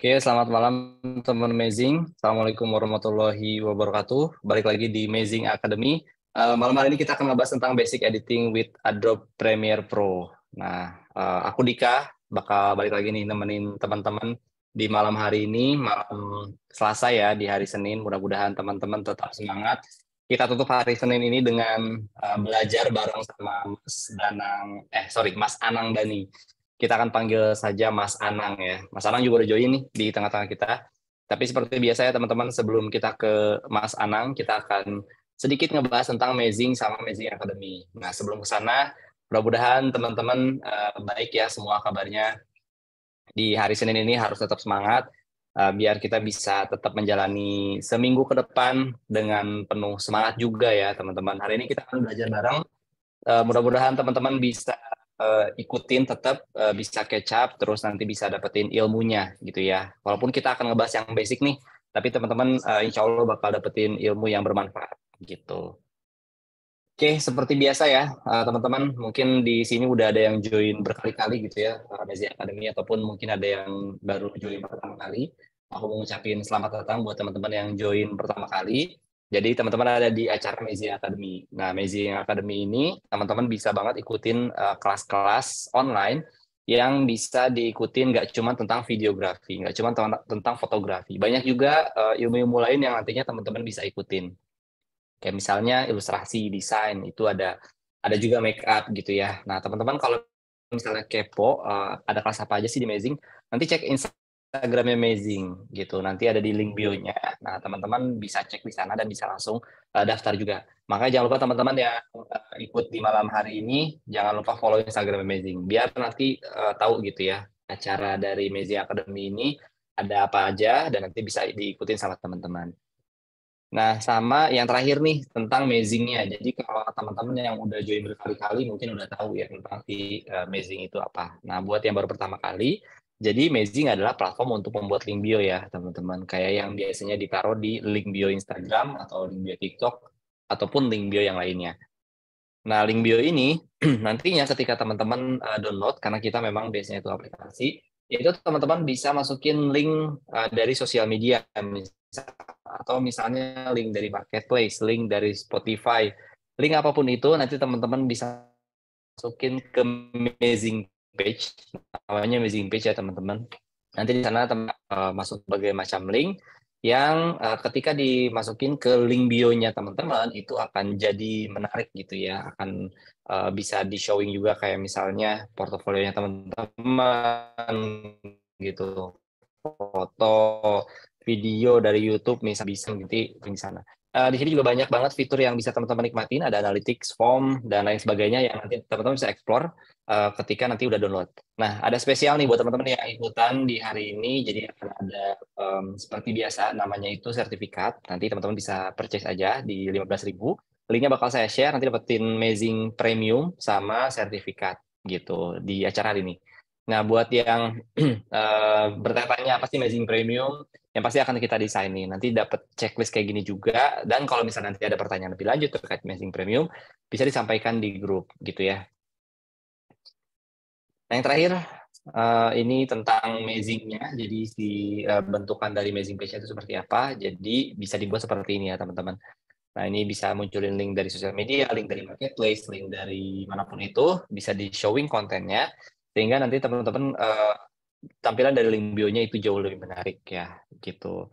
Oke, selamat malam teman Amazing. Assalamualaikum warahmatullahi wabarakatuh. Balik lagi di Amazing Academy. Uh, malam hari ini kita akan membahas tentang basic editing with Adobe Premiere Pro. Nah, uh, aku Dika bakal balik lagi nih nemenin teman-teman di malam hari ini, malam Selasa ya, di hari Senin. Mudah-mudahan teman-teman tetap semangat. Kita tutup hari Senin ini dengan uh, belajar bareng sama Mas Danang, eh sorry, Mas Anang Dani kita akan panggil saja Mas Anang ya. Mas Anang juga udah join nih di tengah-tengah kita. Tapi seperti biasa ya teman-teman, sebelum kita ke Mas Anang, kita akan sedikit ngebahas tentang Amazing sama Amazing Academy. Nah, sebelum ke sana, mudah-mudahan teman-teman uh, baik ya semua kabarnya. Di hari Senin ini harus tetap semangat, uh, biar kita bisa tetap menjalani seminggu ke depan dengan penuh semangat juga ya teman-teman. Hari ini kita akan belajar bareng. Uh, mudah-mudahan teman-teman bisa uh, ikutin tetap uh, bisa up terus nanti bisa dapetin ilmunya gitu ya walaupun kita akan ngebahas yang basic nih tapi teman-teman uh, insya Allah bakal dapetin ilmu yang bermanfaat gitu oke seperti biasa ya uh, teman-teman mungkin di sini udah ada yang join berkali-kali gitu ya Amazing Academy ataupun mungkin ada yang baru join pertama kali aku mau ngucapin selamat datang buat teman-teman yang join pertama kali jadi teman-teman ada di acara Amazing Academy. Nah, Amazing Academy ini teman-teman bisa banget ikutin eh, kelas-kelas uh, online yang bisa diikutin nggak cuma tentang videografi, nggak cuma tentang fotografi. Banyak juga eh, ilmu-ilmu uh, lain yang nantinya teman-teman bisa ikutin. Kayak misalnya ilustrasi, desain, itu ada ada juga make up gitu ya. Nah, teman-teman kalau misalnya kepo uh, ada kelas apa aja sih di Amazing, nanti cek Instagram Instagramnya Amazing gitu. Nanti ada di link hmm. bio-nya. Nah, teman-teman bisa cek di sana dan bisa langsung uh, daftar juga. Makanya jangan lupa teman-teman ya eh, ikut di malam hari ini, jangan lupa follow Instagram Amazing. Biar nanti uh, tahu gitu ya, acara dari Mezi Academy ini ada apa aja dan nanti bisa diikutin sama teman-teman. Nah, sama yang terakhir nih tentang Amazingnya. Jadi kalau teman-teman yang udah join berkali-kali mungkin udah tahu ya tentang si amazing itu apa. Nah, buat yang baru pertama kali, jadi Amazing adalah platform untuk membuat link bio ya, teman-teman. Kayak yang biasanya ditaruh di link bio Instagram atau link bio TikTok ataupun link bio yang lainnya. Nah, link bio ini nantinya ketika teman-teman eh, download karena kita memang biasanya itu aplikasi, itu teman-teman bisa masukin link eh, dari sosial media atau misalnya link dari marketplace, link dari Spotify, link apapun itu nanti teman-teman bisa masukin ke Amazing page, namanya amazing page ya teman-teman. Nanti di sana teman, uh, masuk berbagai macam link yang uh, ketika dimasukin ke link bio-nya teman-teman itu akan jadi menarik gitu ya, akan uh, bisa di showing juga kayak misalnya portofolionya teman-teman gitu, foto, video dari YouTube misalnya bisa gitu di sana. Eh, di sini juga banyak banget fitur yang bisa teman-teman nikmatin, ada analytics, form, dan lain sebagainya yang nanti teman-teman bisa explore uh, ketika nanti udah download. Nah, ada spesial nih buat teman-teman yang ikutan di hari ini, jadi akan ada um, seperti biasa namanya itu sertifikat, nanti teman-teman bisa purchase aja di 15.000. Linknya bakal saya share, nanti dapetin amazing premium sama sertifikat gitu di acara hari ini. Nah, buat yang uh, bertanya-tanya apa sih amazing premium, yang pasti akan kita desain nih. Nanti dapat checklist kayak gini juga. Dan kalau misalnya nanti ada pertanyaan lebih lanjut terkait matching premium, bisa disampaikan di grup gitu ya. Nah, yang terakhir eh, ini tentang mazingnya. Jadi si eh, bentukan dari mazing page itu seperti apa. Jadi bisa dibuat seperti ini ya teman-teman. Nah ini bisa munculin link dari sosial media, link dari marketplace, link dari manapun itu bisa di showing kontennya sehingga nanti teman-teman eh, tampilan dari link bio-nya itu jauh lebih menarik ya gitu.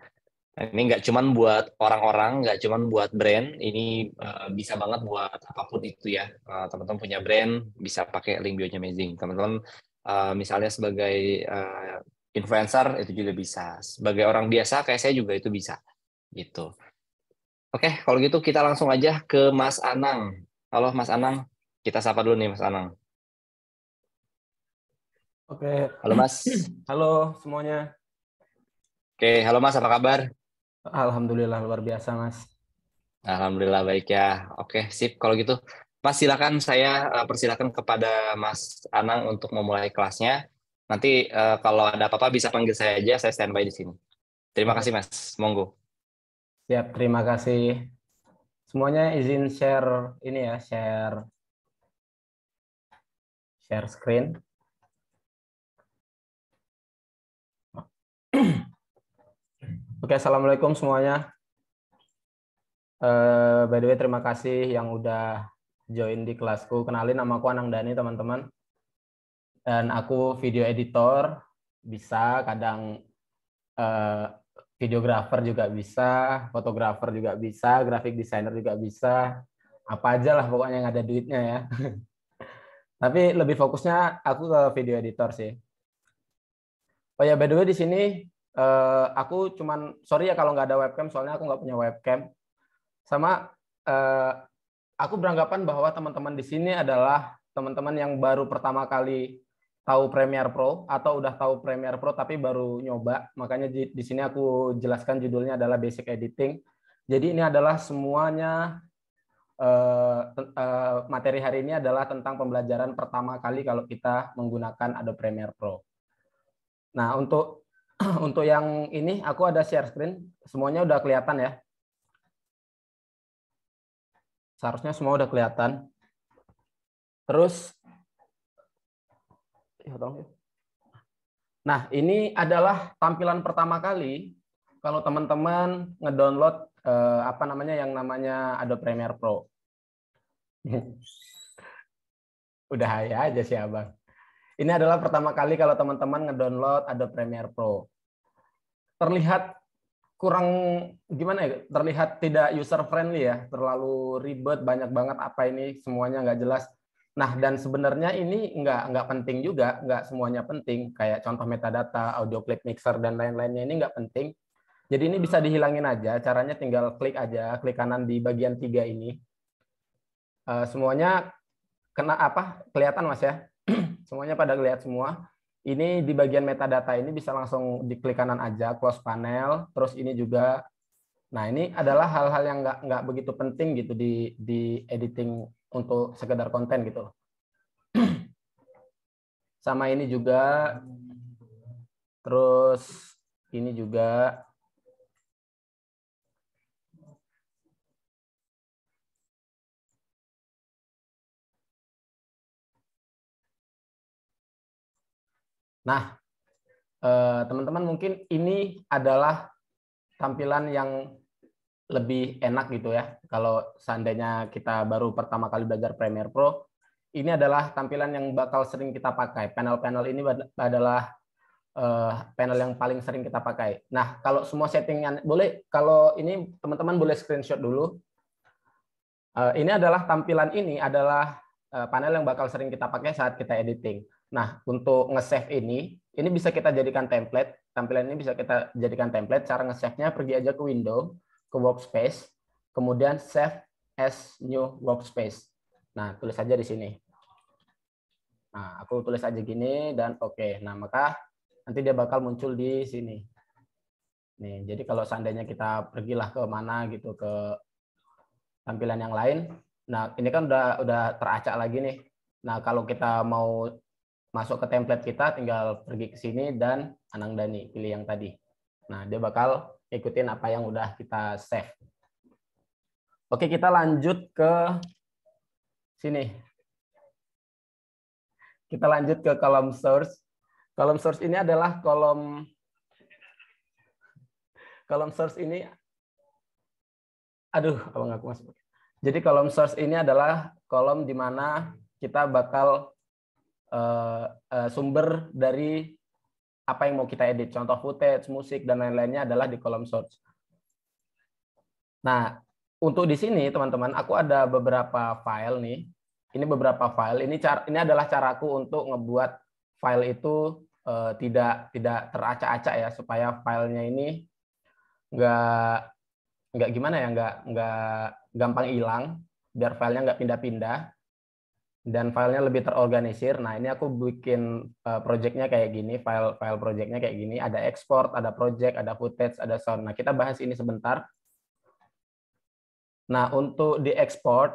ini nggak cuman buat orang-orang, nggak cuman buat brand, ini uh, bisa banget buat apapun itu ya. teman eh, teman-teman punya brand bisa pakai link bio-nya Amazing. Teman-teman uh, misalnya sebagai uh, influencer itu juga bisa. Sebagai orang biasa kayak saya juga itu bisa gitu. Oke, kalau gitu kita langsung aja ke Mas Anang. Halo Mas Anang, kita sapa dulu nih Mas Anang. Oke. Halo Mas. Halo semuanya. Oke, halo Mas, apa kabar? Alhamdulillah luar biasa Mas. Alhamdulillah baik ya. Oke, sip kalau gitu. Mas silakan saya eh, persilakan kepada Mas Anang untuk memulai kelasnya. Nanti uh, kalau ada apa-apa bisa panggil saya aja, saya standby di sini. Terima kasih Mas, monggo. Siap, terima kasih. Semuanya izin share ini ya, share share screen. Oke, assalamualaikum semuanya. Uh, by the way, terima kasih yang udah join di kelasku. Kenalin nama aku Anang Dani, teman-teman. Dan aku video editor, bisa kadang uh, videographer juga bisa, fotografer juga bisa, graphic designer juga bisa. Apa aja lah pokoknya yang ada duitnya ya. Tapi lebih fokusnya aku ke video editor sih. Oh ya, by the way di sini uh, aku cuman sorry ya kalau nggak ada webcam soalnya aku nggak punya webcam sama uh, aku beranggapan bahwa teman-teman di sini adalah teman-teman yang baru pertama kali tahu Premiere Pro atau udah tahu Premiere Pro tapi baru nyoba makanya di, di sini aku jelaskan judulnya adalah basic editing jadi ini adalah semuanya uh, uh, materi hari ini adalah tentang pembelajaran pertama kali kalau kita menggunakan Adobe Premiere Pro. Nah, untuk untuk yang ini aku ada share screen. Semuanya udah kelihatan ya. Seharusnya semua udah kelihatan. Terus, ya, ya. nah ini adalah tampilan pertama kali kalau teman-teman ngedownload eh, apa namanya yang namanya Adobe Premiere Pro. udah ya aja sih abang. Ini adalah pertama kali kalau teman-teman ngedownload Adobe Premiere Pro. Terlihat kurang gimana ya? Terlihat tidak user friendly ya, terlalu ribet, banyak banget apa ini semuanya nggak jelas. Nah, dan sebenarnya ini nggak nggak penting juga, nggak semuanya penting. Kayak contoh metadata, audio clip mixer dan lain-lainnya ini nggak penting. Jadi ini bisa dihilangin aja. Caranya tinggal klik aja, klik kanan di bagian tiga ini. Eh, semuanya kena apa? Kelihatan mas ya? semuanya pada lihat semua. Ini di bagian metadata ini bisa langsung diklik kanan aja, close panel, terus ini juga. Nah ini adalah hal-hal yang nggak nggak begitu penting gitu di di editing untuk sekedar konten gitu Sama ini juga, terus ini juga Nah, eh, teman-teman mungkin ini adalah tampilan yang lebih enak gitu ya. Kalau seandainya kita baru pertama kali belajar Premiere Pro, ini adalah tampilan yang bakal sering kita pakai. Panel-panel ini adalah eh, panel yang paling sering kita pakai. Nah, kalau semua settingan boleh, kalau ini teman-teman boleh screenshot dulu. Eh, ini adalah tampilan ini adalah eh, panel yang bakal sering kita pakai saat kita editing. Nah, untuk nge-save ini, ini bisa kita jadikan template. Tampilan ini bisa kita jadikan template. Cara nge-save-nya pergi aja ke window, ke workspace, kemudian save as new workspace. Nah, tulis aja di sini. Nah, aku tulis aja gini dan oke. Okay. Nah, maka nanti dia bakal muncul di sini. Nih, jadi kalau seandainya kita pergilah ke mana gitu ke tampilan yang lain. Nah, ini kan udah udah teracak lagi nih. Nah, kalau kita mau masuk ke template kita, tinggal pergi ke sini dan Anang Dani, pilih yang tadi. Nah, dia bakal ikutin apa yang udah kita save. Oke, kita lanjut ke sini. Kita lanjut ke kolom source. Kolom source ini adalah kolom kolom source ini aduh, abang aku masuk. Jadi kolom source ini adalah kolom di mana kita bakal uh, uh, sumber dari apa yang mau kita edit. Contoh footage, musik, dan lain-lainnya adalah di kolom search. Nah, untuk di sini teman-teman, aku ada beberapa file nih. Ini beberapa file. Ini cara, ini adalah caraku untuk ngebuat file itu uh, tidak tidak teracak-acak ya, supaya filenya ini nggak nggak gimana ya, nggak nggak gampang hilang, biar filenya nggak pindah-pindah dan filenya lebih terorganisir. Nah ini aku bikin eh, projectnya kayak gini, file file projectnya kayak gini. Ada export, ada project, ada footage, ada sound. Nah kita bahas ini sebentar. Nah untuk di export,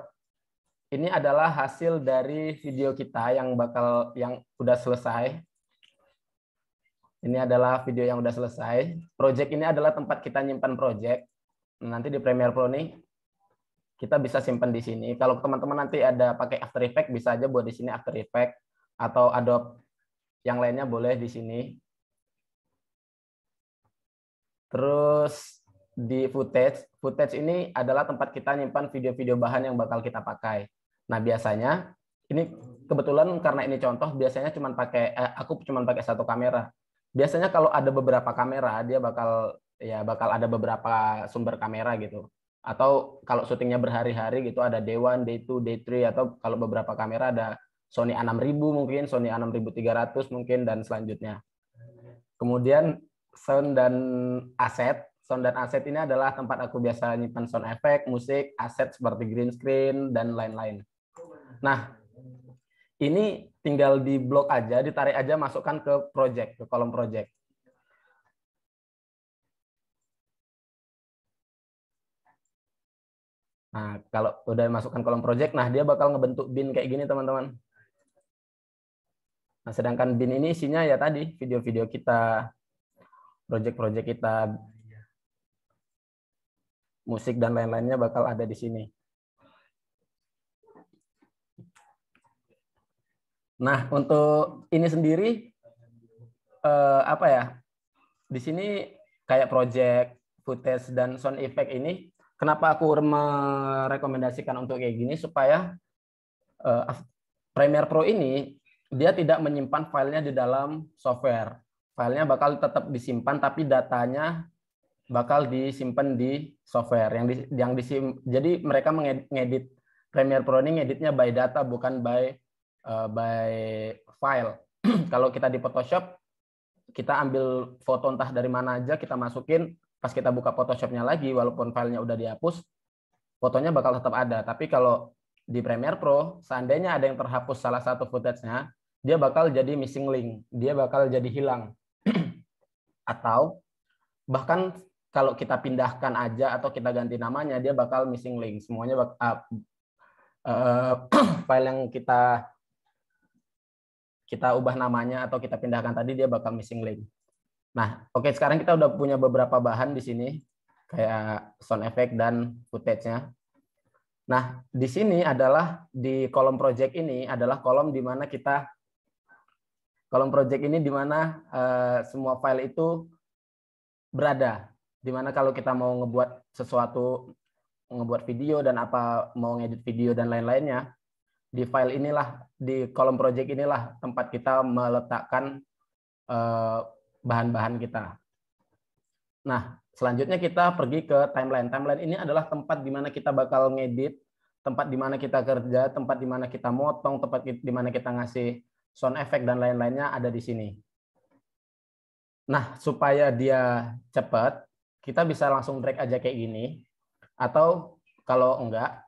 ini adalah hasil dari video kita yang bakal yang udah selesai. Ini adalah video yang udah selesai. Project ini adalah tempat kita nyimpan project. Nah, nanti di Premiere Pro nih kita bisa simpan di sini. Kalau teman-teman nanti ada pakai After Effect, bisa aja buat di sini After Effect atau Adobe yang lainnya boleh di sini. Terus di footage, footage ini adalah tempat kita nyimpan video-video bahan yang bakal kita pakai. Nah biasanya ini kebetulan karena ini contoh biasanya cuma pakai eh, aku cuma pakai satu kamera. Biasanya kalau ada beberapa kamera dia bakal ya bakal ada beberapa sumber kamera gitu atau kalau syutingnya berhari-hari gitu ada day one, day two, day three atau kalau beberapa kamera ada Sony A6000 mungkin, Sony A6300 mungkin dan selanjutnya. Kemudian sound dan aset. Sound dan aset ini adalah tempat aku biasa nyimpan sound effect, musik, aset seperti green screen dan lain-lain. Nah, ini tinggal di blok aja, ditarik aja masukkan ke project, ke kolom project. Nah, kalau udah masukkan kolom project, nah dia bakal ngebentuk bin kayak gini, teman-teman. Nah, sedangkan bin ini isinya ya tadi, video-video kita, project-project kita, musik dan lain-lainnya bakal ada di sini. Nah, untuk ini sendiri eh, apa ya? Di sini kayak project, footage dan sound effect ini Kenapa aku merekomendasikan untuk kayak gini supaya uh, Premiere Pro ini dia tidak menyimpan filenya di dalam software. Filenya bakal tetap disimpan, tapi datanya bakal disimpan di software yang di, yang disim, jadi mereka mengedit Premiere Pro ini ngeditnya by data bukan by uh, by file. Kalau kita di Photoshop kita ambil foto entah dari mana aja kita masukin pas kita buka Photoshopnya lagi, walaupun filenya udah dihapus, fotonya bakal tetap ada. Tapi kalau di Premiere Pro, seandainya ada yang terhapus salah satu footage-nya, dia bakal jadi missing link, dia bakal jadi hilang. atau bahkan kalau kita pindahkan aja atau kita ganti namanya, dia bakal missing link. Semuanya bak uh, uh, file yang kita kita ubah namanya atau kita pindahkan tadi dia bakal missing link. Nah, oke okay, sekarang kita udah punya beberapa bahan di sini kayak sound effect dan footage-nya. Nah, di sini adalah di kolom project ini adalah kolom di mana kita kolom project ini di mana uh, semua file itu berada. Di mana kalau kita mau ngebuat sesuatu ngebuat video dan apa mau ngedit video dan lain-lainnya, di file inilah di kolom project inilah tempat kita meletakkan uh, bahan-bahan kita. Nah, selanjutnya kita pergi ke timeline. Timeline ini adalah tempat di mana kita bakal ngedit, tempat di mana kita kerja, tempat di mana kita motong, tempat di mana kita ngasih sound effect dan lain-lainnya ada di sini. Nah, supaya dia cepat, kita bisa langsung drag aja kayak gini atau kalau enggak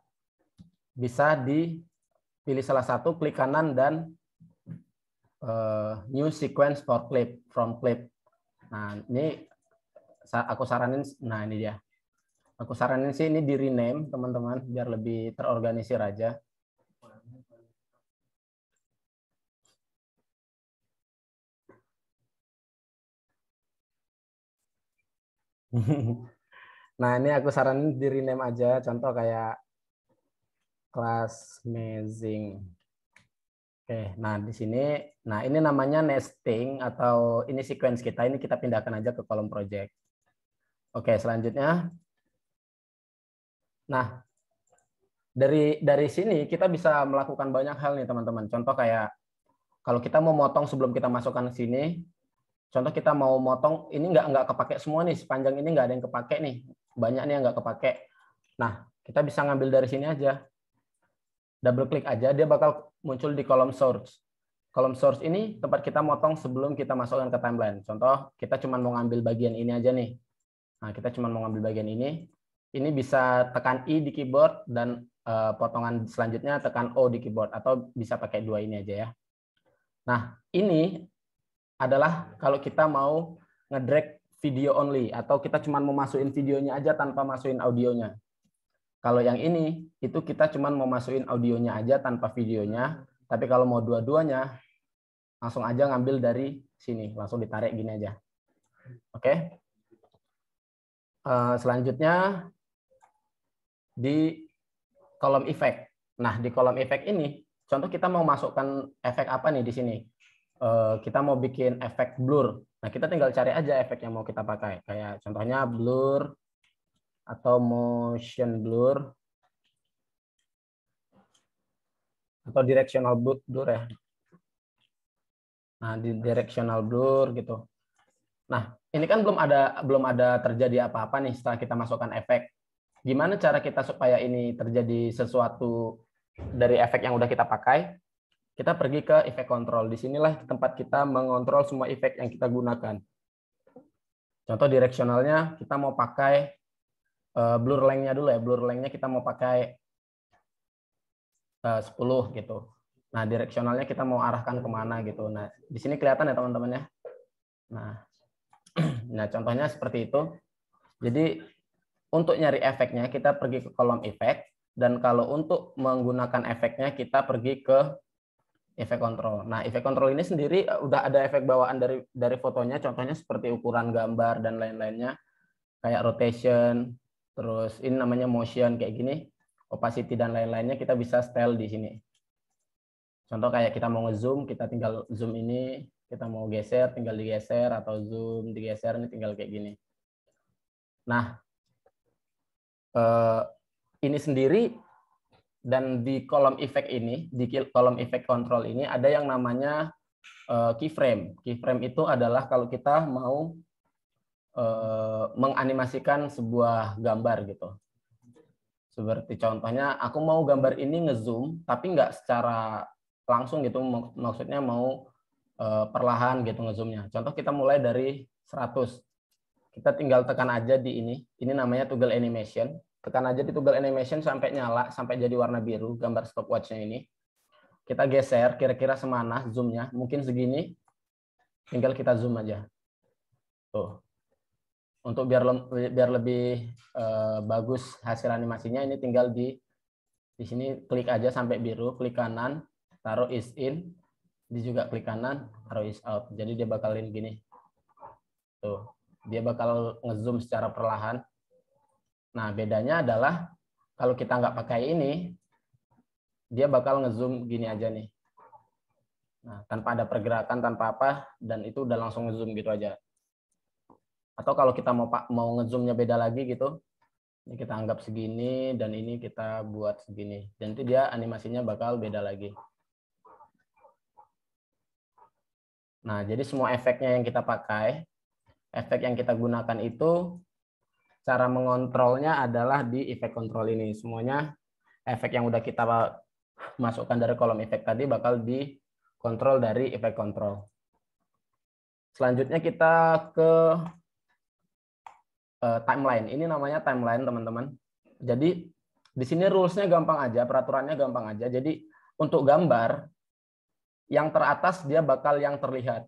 bisa dipilih salah satu klik kanan dan Eh, new sequence for clip from clip. Nah, ini aku saranin nah ini dia. Aku saranin sih ini di rename teman-teman biar lebih terorganisir aja. nah, ini aku saranin di rename aja contoh kayak class amazing. Oke, nah di sini, nah ini namanya nesting atau ini sequence kita, ini kita pindahkan aja ke kolom project. Oke, selanjutnya. Nah, dari dari sini kita bisa melakukan banyak hal nih teman-teman. Contoh kayak kalau kita mau motong sebelum kita masukkan ke sini, contoh kita mau motong, ini nggak nggak kepake semua nih, sepanjang ini nggak ada yang kepake nih, banyak nih yang nggak kepake. Nah, kita bisa ngambil dari sini aja double klik aja, dia bakal muncul di kolom source. Kolom source ini tempat kita motong sebelum kita masukkan ke timeline. Contoh, kita cuma mau ngambil bagian ini aja nih. Nah, kita cuma mau ngambil bagian ini. Ini bisa tekan I di keyboard dan uh, potongan selanjutnya tekan O di keyboard atau bisa pakai dua ini aja ya. Nah, ini adalah kalau kita mau ngedrag video only atau kita cuma mau masukin videonya aja tanpa masukin audionya. Kalau yang ini itu kita cuma mau masukin audionya aja tanpa videonya. Tapi kalau mau dua-duanya langsung aja ngambil dari sini, langsung ditarik gini aja. Oke. Okay. Eh, selanjutnya di kolom efek. Nah, di kolom efek ini contoh kita mau masukkan efek apa nih di sini? Eh, kita mau bikin efek blur. Nah, kita tinggal cari aja efek yang mau kita pakai. Kayak contohnya blur atau motion blur atau directional blur, ya. Nah, di directional blur gitu. Nah, ini kan belum ada belum ada terjadi apa-apa nih setelah kita masukkan efek. Gimana cara kita supaya ini terjadi sesuatu dari efek yang udah kita pakai? Kita pergi ke efek kontrol Di sinilah tempat kita mengontrol semua efek yang kita gunakan. Contoh directionalnya kita mau pakai Eh, blur length-nya dulu ya. Blur length-nya kita mau pakai eh, uh, 10 gitu. Nah, direksionalnya kita mau arahkan kemana gitu. Nah, di sini kelihatan ya teman-teman ya. Nah, nah contohnya seperti itu. Jadi untuk nyari efeknya kita pergi ke kolom efek dan kalau untuk menggunakan efeknya kita pergi ke efek kontrol. Nah, efek kontrol ini sendiri eh, udah ada efek bawaan dari dari fotonya, contohnya seperti ukuran gambar dan lain-lainnya, kayak rotation, Terus ini namanya motion kayak gini, opacity dan lain-lainnya kita bisa style di sini. Contoh kayak kita mau nge-zoom, kita tinggal zoom ini, kita mau geser, tinggal digeser, atau zoom digeser, ini tinggal kayak gini. Nah, eh, ini sendiri dan di kolom effect ini, di kolom effect control ini ada yang namanya eh, keyframe. Keyframe itu adalah kalau kita mau Eh, menganimasikan sebuah gambar gitu. Seperti contohnya, aku mau gambar ini ngezoom, tapi nggak secara langsung gitu, maksudnya mau eh, perlahan gitu ngezoomnya. Contoh kita mulai dari 100. Kita tinggal tekan aja di ini. Ini namanya toggle animation. Tekan aja di toggle animation sampai nyala, sampai jadi warna biru, gambar stopwatchnya ini. Kita geser kira-kira semana zoomnya, mungkin segini. Tinggal kita zoom aja. Tuh untuk biar biar lebih uh, bagus hasil animasinya ini tinggal di di sini klik aja sampai biru, klik kanan, taruh is in, di juga klik kanan, taruh is out. Jadi dia bakalin gini. Tuh, dia bakal ngezoom secara perlahan. Nah, bedanya adalah kalau kita nggak pakai ini, dia bakal ngezoom gini aja nih. Nah, tanpa ada pergerakan, tanpa apa, dan itu udah langsung ngezoom gitu aja atau kalau kita mau pak mau ngezoomnya beda lagi gitu ini ya kita anggap segini dan ini kita buat segini dan itu dia animasinya bakal beda lagi nah jadi semua efeknya yang kita pakai efek yang kita gunakan itu cara mengontrolnya adalah di efek kontrol ini semuanya efek yang udah kita masukkan dari kolom efek tadi bakal dikontrol dari efek kontrol selanjutnya kita ke uh, timeline. Ini namanya timeline, teman-teman. Jadi di sini rules-nya gampang aja, peraturannya gampang aja. Jadi untuk gambar yang teratas dia bakal yang terlihat.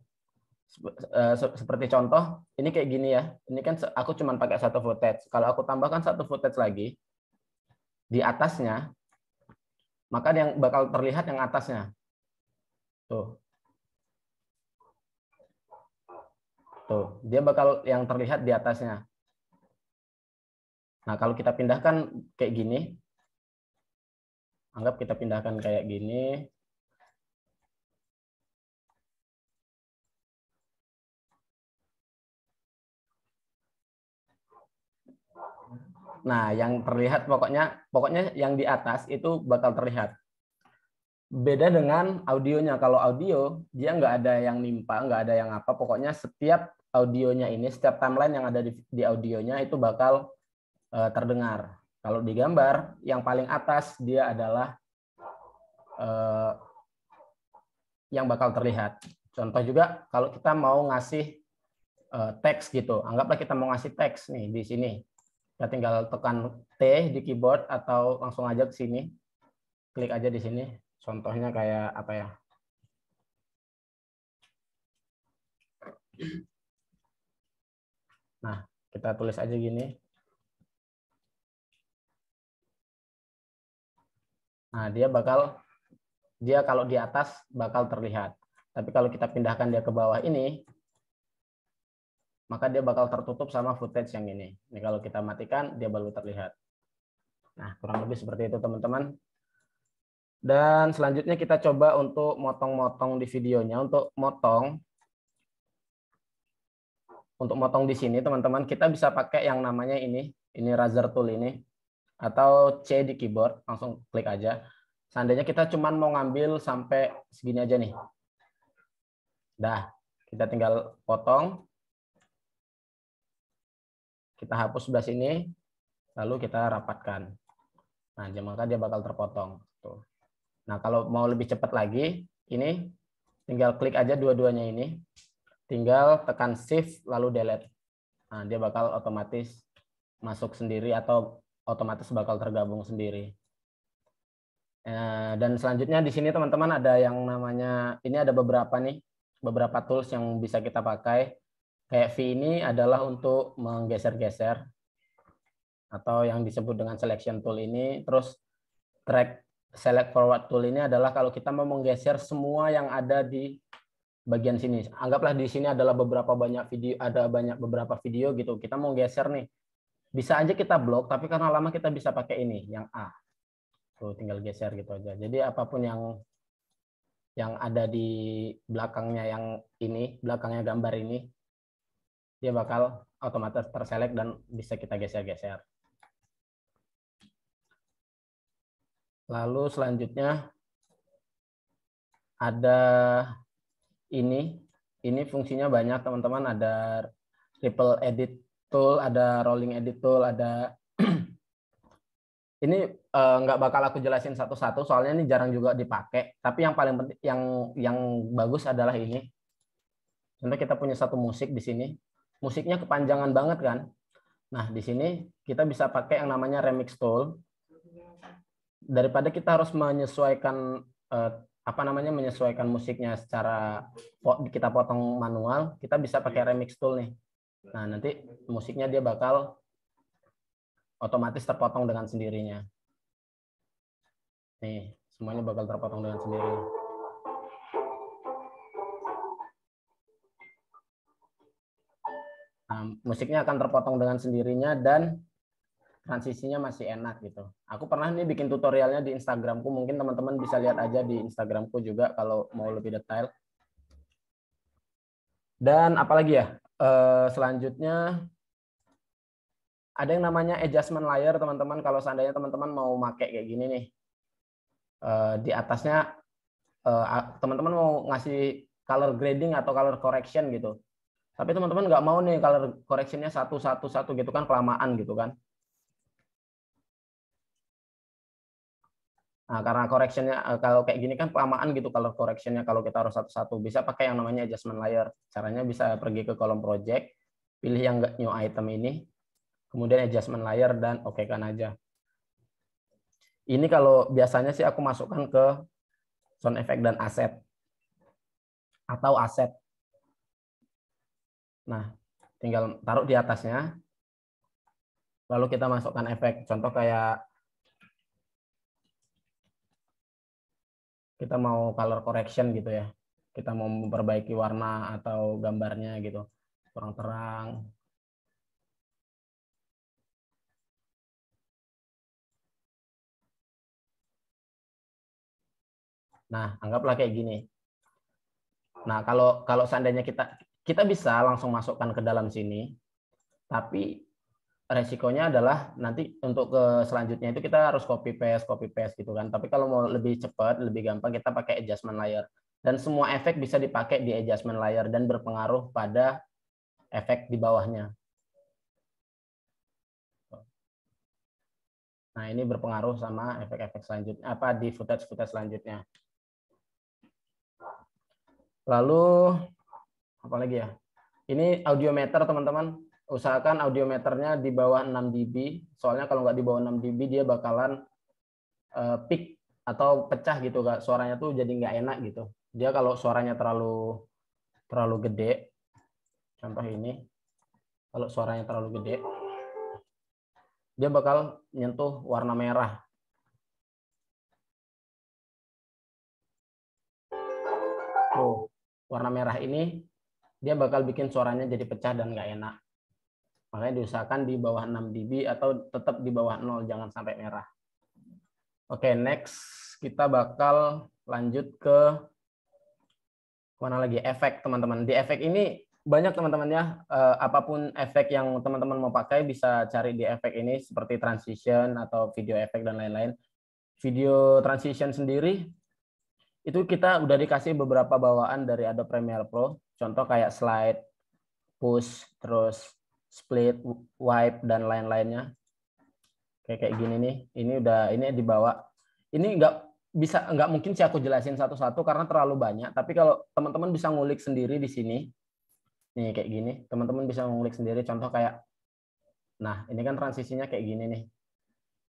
Eh, seperti contoh, ini kayak gini ya. Ini kan aku cuma pakai satu footage. Kalau aku tambahkan satu footage lagi di atasnya, maka yang bakal terlihat yang atasnya. Tuh. Tuh, dia bakal yang terlihat di atasnya. Nah, kalau kita pindahkan kayak gini, anggap kita pindahkan kayak gini, Nah, yang terlihat pokoknya pokoknya yang di atas itu bakal terlihat. Beda dengan audionya. Kalau audio, dia nggak ada yang nimpa, nggak ada yang apa. Pokoknya setiap audionya ini, setiap timeline yang ada di, di audionya itu bakal uh, terdengar. Kalau di gambar, yang paling atas dia adalah uh, yang bakal terlihat. Contoh juga kalau kita mau ngasih uh, teks gitu, anggaplah kita mau ngasih teks nih di sini. Kita tinggal tekan T di keyboard atau langsung aja ke sini. Klik aja di sini. Contohnya kayak apa ya? Nah, kita tulis aja gini. Nah, dia bakal dia kalau di atas bakal terlihat. Tapi kalau kita pindahkan dia ke bawah ini, maka dia bakal tertutup sama footage yang ini. Ini kalau kita matikan, dia baru terlihat. Nah, kurang lebih seperti itu, teman-teman. Dan selanjutnya kita coba untuk motong-motong di videonya. Untuk motong, untuk motong di sini, teman-teman, kita bisa pakai yang namanya ini. Ini razor tool ini atau C di keyboard, langsung klik aja. Seandainya kita cuma mau ngambil sampai segini aja nih. Dah, kita tinggal potong. Kita hapus sebelah sini, lalu kita rapatkan. Nah, tadi dia bakal terpotong. Tuh. Nah, kalau mau lebih cepat lagi, ini tinggal klik aja dua-duanya ini. Tinggal tekan shift lalu delete. Nah, dia bakal otomatis masuk sendiri atau otomatis bakal tergabung sendiri. Eh, dan selanjutnya di sini teman-teman ada yang namanya, ini ada beberapa nih, beberapa tools yang bisa kita pakai. Kayak V ini adalah untuk menggeser-geser atau yang disebut dengan selection tool ini. Terus track select forward tool ini adalah kalau kita mau menggeser semua yang ada di bagian sini. Anggaplah di sini adalah beberapa banyak video, ada banyak beberapa video gitu. Kita mau geser nih bisa aja kita blok, tapi karena lama kita bisa pakai ini, yang A. Tuh, tinggal geser gitu aja. Jadi apapun yang yang ada di belakangnya yang ini, belakangnya gambar ini, dia bakal otomatis terselek dan bisa kita geser-geser. Lalu selanjutnya ada ini. Ini fungsinya banyak, teman-teman. Ada triple edit tool, ada rolling edit tool, ada ini eh, nggak uh, bakal aku jelasin satu-satu soalnya ini jarang juga dipakai tapi yang paling penting yang yang bagus adalah ini contoh kita punya satu musik di sini musiknya kepanjangan banget kan nah di sini kita bisa pakai yang namanya remix tool daripada kita harus menyesuaikan uh, apa namanya menyesuaikan musiknya secara kita potong manual kita bisa pakai remix tool nih Nah, nanti musiknya dia bakal otomatis terpotong dengan sendirinya. Nih, semuanya bakal terpotong dengan sendiri. Nah, musiknya akan terpotong dengan sendirinya dan transisinya masih enak gitu. Aku pernah nih bikin tutorialnya di Instagramku, mungkin teman-teman bisa lihat aja di Instagramku juga kalau mau lebih detail. Dan apalagi ya? Eh, selanjutnya ada yang namanya adjustment layer teman-teman kalau seandainya teman-teman mau make kayak gini nih eh, di atasnya eh, teman-teman mau ngasih color grading atau color correction gitu tapi teman-teman nggak mau nih color correctionnya satu satu satu gitu kan kelamaan gitu kan Nah, karena correctionnya eh, kalau kayak gini kan kelamaan gitu kalau correctionnya kalau kita harus satu-satu bisa pakai yang namanya adjustment layer. Caranya bisa pergi ke kolom project, pilih yang new item ini, kemudian adjustment layer dan oke kan aja. Ini kalau biasanya sih aku masukkan ke sound effect dan asset atau aset. Nah, tinggal taruh di atasnya. Lalu kita masukkan efek. Contoh kayak kita mau color correction gitu ya kita mau memperbaiki warna atau gambarnya gitu kurang terang Nah, anggaplah kayak gini. Nah, kalau kalau seandainya kita kita bisa langsung masukkan ke dalam sini, tapi resikonya adalah nanti untuk ke selanjutnya itu kita harus copy paste copy paste gitu kan tapi kalau mau lebih cepat lebih gampang kita pakai adjustment layer dan semua efek bisa dipakai di adjustment layer dan berpengaruh pada efek di bawahnya nah ini berpengaruh sama efek-efek selanjutnya apa di footage footage selanjutnya lalu apa lagi ya ini audiometer teman-teman usahakan audiometernya di bawah 6 dB. Soalnya kalau nggak di bawah 6 dB dia bakalan uh, peak atau pecah gitu nggak Suaranya tuh jadi nggak enak gitu. Dia kalau suaranya terlalu terlalu gede, contoh ini, kalau suaranya terlalu gede, dia bakal nyentuh warna merah. Tuh, warna merah ini dia bakal bikin suaranya jadi pecah dan nggak enak. Makanya diusahakan di bawah 6 dB atau tetap di bawah 0, jangan sampai merah. Oke, okay, next kita bakal lanjut ke mana lagi? Efek, teman-teman. Di efek ini banyak teman-teman ya, eh, apapun efek yang teman-teman mau pakai bisa cari di efek ini seperti transition atau video efek dan lain-lain. Video transition sendiri itu kita udah dikasih beberapa bawaan dari Adobe Premiere Pro. Contoh kayak slide, push, terus split, wipe dan lain-lainnya. Kayak kayak gini nih. Ini udah ini dibawa. Ini nggak bisa nggak mungkin sih aku jelasin satu-satu karena terlalu banyak. Tapi kalau teman-teman bisa ngulik sendiri di sini. Nih kayak gini, teman-teman bisa ngulik sendiri contoh kayak Nah, ini kan transisinya kayak gini nih.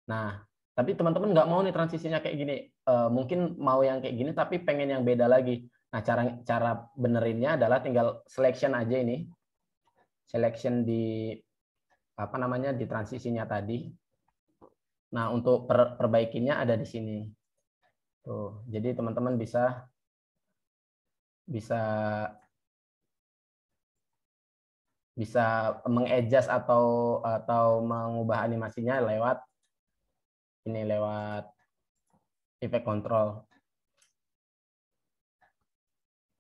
Nah, tapi teman-teman nggak mau nih transisinya kayak gini. E, mungkin mau yang kayak gini tapi pengen yang beda lagi. Nah, cara cara benerinnya adalah tinggal selection aja ini selection di apa namanya di transisinya tadi. Nah, untuk per, perbaikinya ada di sini. Tuh, jadi teman-teman bisa bisa bisa mengadjust atau atau mengubah animasinya lewat ini lewat efek kontrol.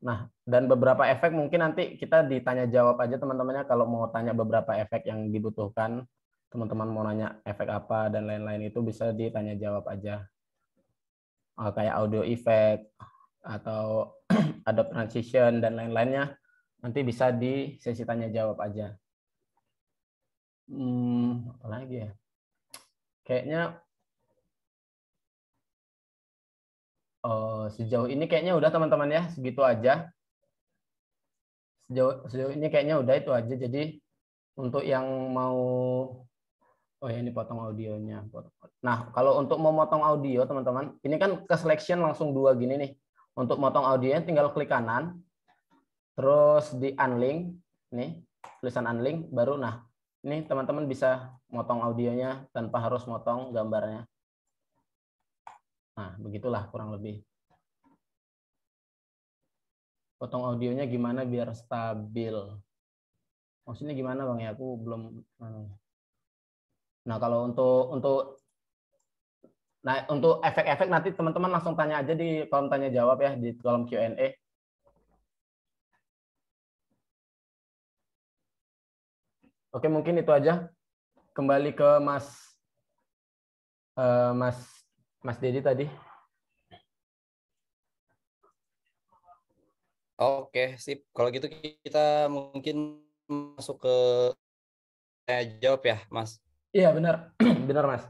Nah, dan beberapa efek mungkin nanti kita ditanya jawab aja teman-temannya kalau mau tanya beberapa efek yang dibutuhkan. Teman-teman mau nanya efek apa dan lain-lain itu bisa ditanya jawab aja. Eh, kayak audio effect atau ada transition dan lain-lainnya. Nanti bisa di sesi tanya jawab aja. Hmm, apa lagi ya? Kayaknya Eh, sejauh ini kayaknya udah teman-teman ya segitu aja sejauh sejauh ini kayaknya udah itu aja jadi untuk yang mau oh ya ini potong audionya nah kalau untuk memotong audio teman-teman ini kan ke selection langsung dua gini nih untuk motong audionya tinggal klik kanan terus di unlink nih tulisan unlink baru nah ini teman-teman bisa motong audionya tanpa harus motong gambarnya Nah, begitulah kurang lebih. Potong audionya gimana biar stabil? Maksudnya gimana Bang ya? Aku belum anu. Nah, kalau untuk untuk Nah, untuk efek-efek nanti teman-teman langsung tanya aja di kolom tanya jawab ya di kolom Q&A. Oke, mungkin itu aja. Kembali ke Mas uh, Mas Mas Dedi tadi? Oke, sip. Kalau gitu kita mungkin masuk ke saya jawab ya, Mas. Iya, benar. benar, Mas.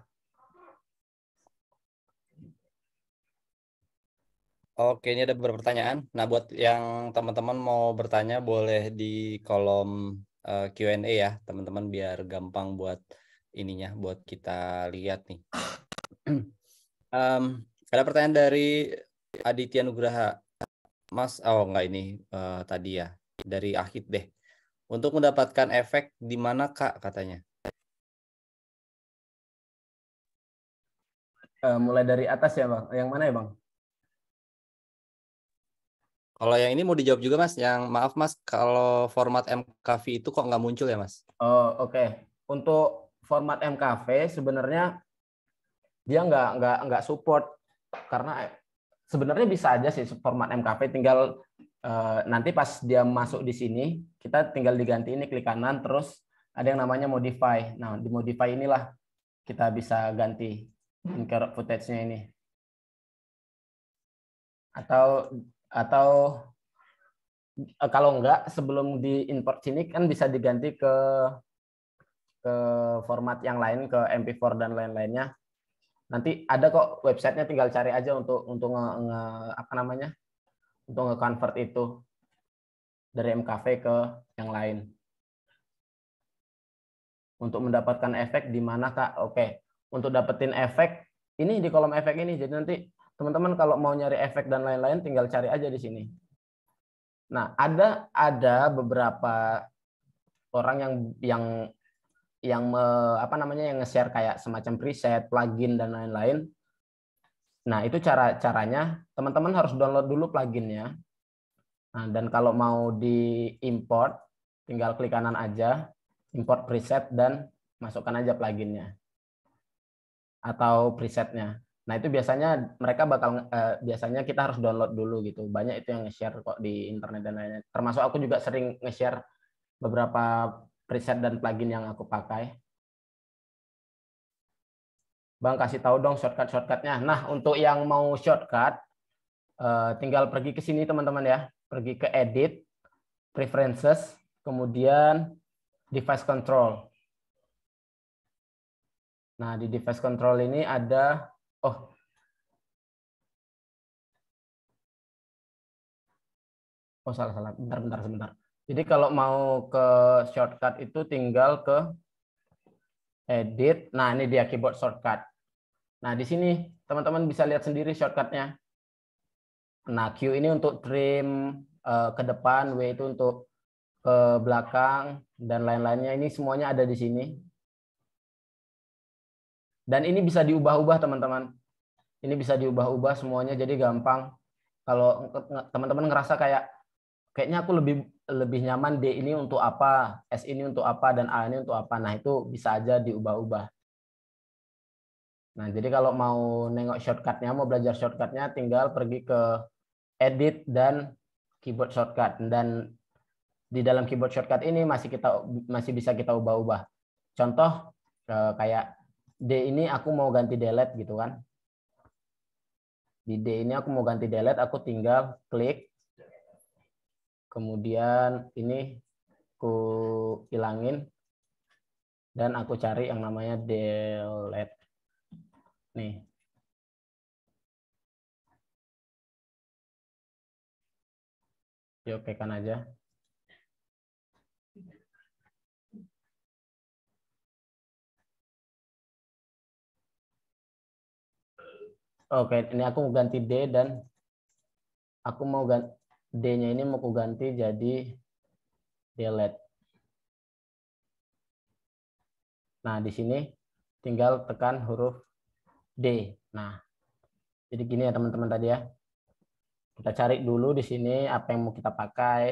Oke, ini ada beberapa pertanyaan. Nah, buat yang teman-teman mau bertanya boleh di kolom uh, eh, Q&A ya, teman-teman biar gampang buat ininya buat kita lihat nih. Um, ada pertanyaan dari Aditya Nugraha. Mas, oh enggak ini uh, tadi ya, dari Ahid deh. Untuk mendapatkan efek di mana Kak katanya? Uh, mulai dari atas ya Bang, yang mana ya Bang? Kalau yang ini mau dijawab juga mas, yang maaf mas, kalau format MKV itu kok nggak muncul ya mas? Oh oke, okay. untuk format MKV sebenarnya dia nggak nggak nggak support karena eh, sebenarnya bisa aja sih format MKP tinggal eh, nanti pas dia masuk di sini kita tinggal diganti ini klik kanan terus ada yang namanya modify. Nah, di modify inilah kita bisa ganti incorrect footage-nya ini. Atau atau eh, kalau enggak sebelum di import sini kan bisa diganti ke ke format yang lain ke MP4 dan lain-lainnya nanti ada kok websitenya tinggal cari aja untuk untuk nge, nge apa namanya untuk nge-convert itu dari MKV ke yang lain untuk mendapatkan efek di mana kak oke untuk dapetin efek ini di kolom efek ini jadi nanti teman-teman kalau mau nyari efek dan lain-lain tinggal cari aja di sini nah ada ada beberapa orang yang yang yang me, apa namanya yang nge-share kayak semacam preset, plugin dan lain-lain. Nah, itu cara caranya teman-teman harus download dulu pluginnya. Nah, dan kalau mau diimport, tinggal klik kanan aja, import preset dan masukkan aja pluginnya atau presetnya. Nah itu biasanya mereka bakal eh, biasanya kita harus download dulu gitu. Banyak itu yang nge-share kok di internet dan lainnya. Termasuk aku juga sering nge-share beberapa preset dan plugin yang aku pakai. Bang kasih tahu dong shortcut-shortcutnya. Nah untuk yang mau shortcut, eh, tinggal pergi ke sini teman-teman ya. Pergi ke edit, preferences, kemudian device control. Nah di device control ini ada, oh Oh salah salah. Bentar bentar sebentar. Jadi kalau mau ke shortcut itu tinggal ke edit. Nah, ini dia keyboard shortcut. Nah, di sini teman-teman bisa lihat sendiri shortcutnya. Nah, Q ini untuk trim uh, ke depan, W itu untuk ke belakang, dan lain-lainnya. Ini semuanya ada di sini. Dan ini bisa diubah-ubah, teman-teman. Ini bisa diubah-ubah semuanya, jadi gampang. Kalau teman-teman ngerasa kayak kayaknya aku lebih lebih nyaman D ini untuk apa, S ini untuk apa, dan A ini untuk apa. Nah, itu bisa aja diubah-ubah. Nah, jadi kalau mau nengok shortcutnya, mau belajar shortcutnya, tinggal pergi ke edit dan keyboard shortcut. Dan di dalam keyboard shortcut ini masih kita masih bisa kita ubah-ubah. Contoh eh, kayak D ini aku mau ganti delete gitu kan. Di D ini aku mau ganti delete, aku tinggal klik kemudian ini aku hilangin dan aku cari yang namanya delete nih oke kan aja. Oke, ini aku ganti D dan aku mau ganti D-nya ini mau ganti jadi delete. Nah, di sini tinggal tekan huruf D. Nah, jadi gini ya teman-teman tadi ya. Kita cari dulu di sini apa yang mau kita pakai.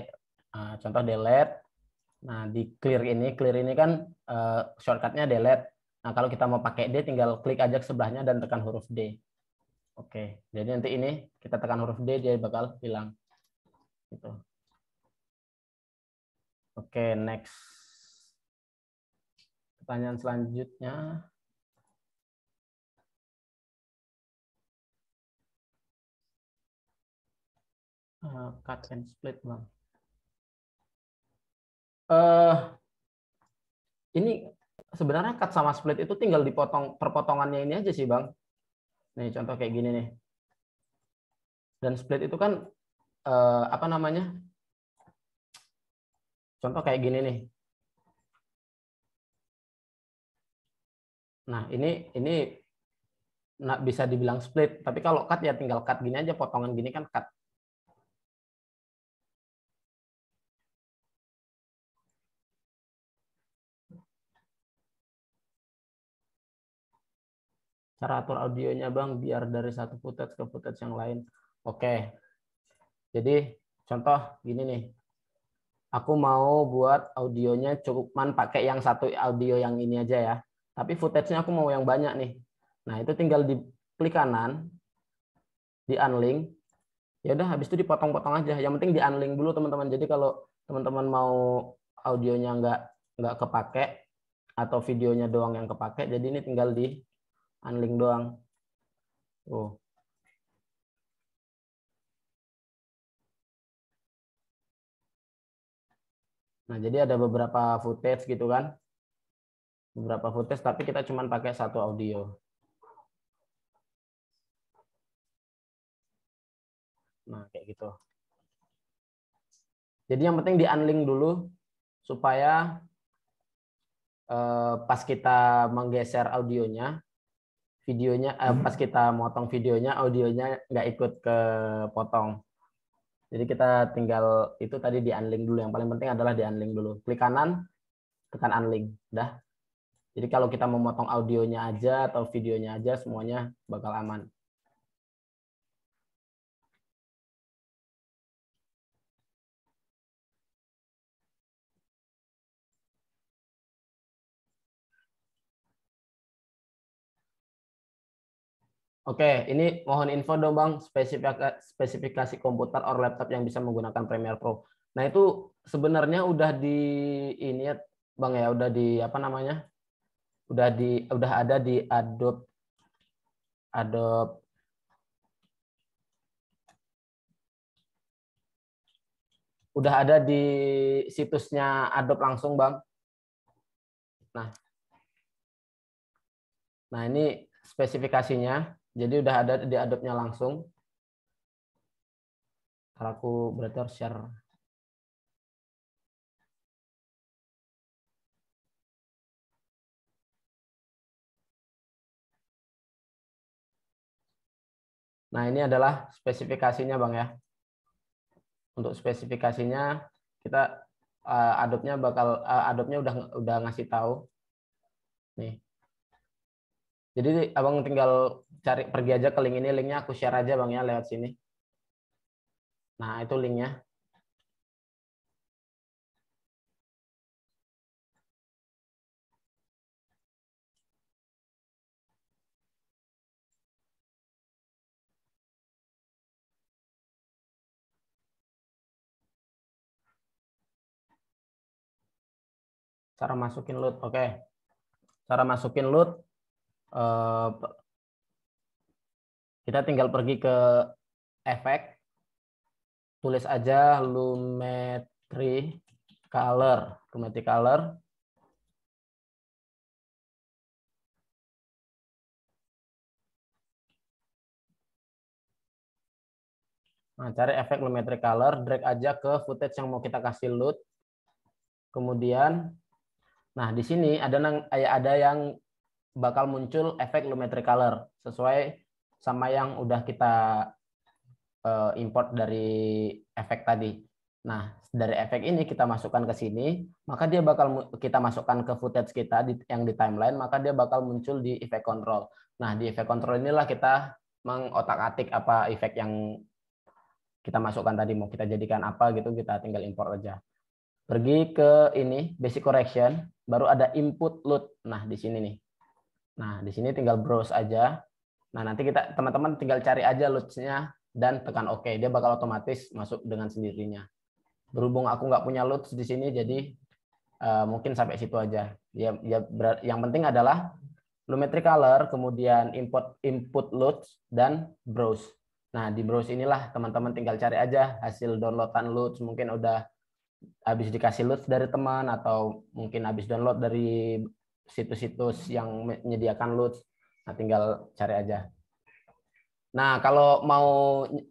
Nah, contoh delete. Nah, di clear ini, clear ini kan eh, shortcutnya delete. Nah, kalau kita mau pakai D, tinggal klik aja ke sebelahnya dan tekan huruf D. Oke, jadi nanti ini kita tekan huruf D, dia bakal hilang gitu. Oke, next. Pertanyaan selanjutnya. Uh, cut and split, Bang. Uh, ini sebenarnya cut sama split itu tinggal dipotong perpotongannya ini aja sih, Bang. Nih, contoh kayak gini nih. Dan split itu kan eh, apa namanya? Contoh kayak gini nih. Nah, ini ini nah, bisa dibilang split, tapi kalau cut ya tinggal cut gini aja potongan gini kan cut. Cara atur audionya Bang biar dari satu footage ke footage yang lain. Oke. Jadi contoh gini nih. Aku mau buat audionya cukupan pakai yang satu audio yang ini aja ya. Tapi footage-nya aku mau yang banyak nih. Nah, itu tinggal di klik kanan, di unlink. Ya udah habis itu dipotong-potong aja. Yang penting di unlink dulu teman-teman. Jadi kalau teman-teman mau audionya nggak nggak kepake atau videonya doang yang kepake, jadi ini tinggal di unlink doang. Oh. Nah, jadi ada beberapa footage gitu kan. Beberapa footage, tapi kita cuma pakai satu audio. Nah, kayak gitu. Jadi yang penting di-unlink dulu supaya eh, pas kita menggeser audionya, videonya, eh, hmm. pas kita motong videonya, audionya nggak ikut ke potong. Jadi kita tinggal itu tadi di unlink dulu. Yang paling penting adalah di unlink dulu. Klik kanan, tekan unlink. Dah. Jadi kalau kita memotong audionya aja atau videonya aja semuanya bakal aman. Oke, ini mohon info dong Bang, spesifikasi, komputer or laptop yang bisa menggunakan Premiere Pro. Nah, itu sebenarnya udah di ini ya Bang ya, udah di apa namanya? Udah di udah ada di Adobe Adobe udah ada di situsnya Adobe langsung, Bang. Nah. Nah, ini spesifikasinya. Jadi udah ada di adobe langsung. Kalau aku berarti harus share Nah, ini adalah spesifikasinya, Bang ya. Untuk spesifikasinya kita uh, bakal uh, udah udah ngasih tahu. Nih. Jadi abang tinggal cari pergi aja ke link ini, linknya aku share aja bang ya lewat sini. Nah itu linknya. Cara masukin loot, oke. Okay. Cara masukin loot, Eh, kita tinggal pergi ke efek, tulis aja lumetri color, lumetri color. Nah, cari efek lumetri color, drag aja ke footage yang mau kita kasih load. Kemudian, nah di sini ada yang eh, ada yang bakal muncul efek lumetri color sesuai sama yang udah kita uh, import dari efek tadi. Nah, dari efek ini kita masukkan ke sini, maka dia bakal kita masukkan ke footage kita di, yang di timeline, maka dia bakal muncul di efek control. Nah, di efek control inilah kita mengotak-atik apa efek yang kita masukkan tadi mau kita jadikan apa gitu, kita tinggal import aja. Pergi ke ini basic correction, baru ada input load. Nah, di sini nih. Nah, di sini tinggal browse aja. Nah, nanti kita teman-teman tinggal cari aja loads dan tekan OK. Dia bakal otomatis masuk dengan sendirinya. Berhubung aku nggak punya loads di sini, jadi uh, mungkin sampai situ aja. Ya, ya, berat yang penting adalah Lumetri Color, kemudian input input loads dan browse. Nah, di browse inilah teman-teman tinggal cari aja hasil downloadan loads mungkin udah habis dikasih loads dari teman atau mungkin habis download dari situs-situs yang menyediakan loot. Nah, tinggal cari aja. Nah, kalau mau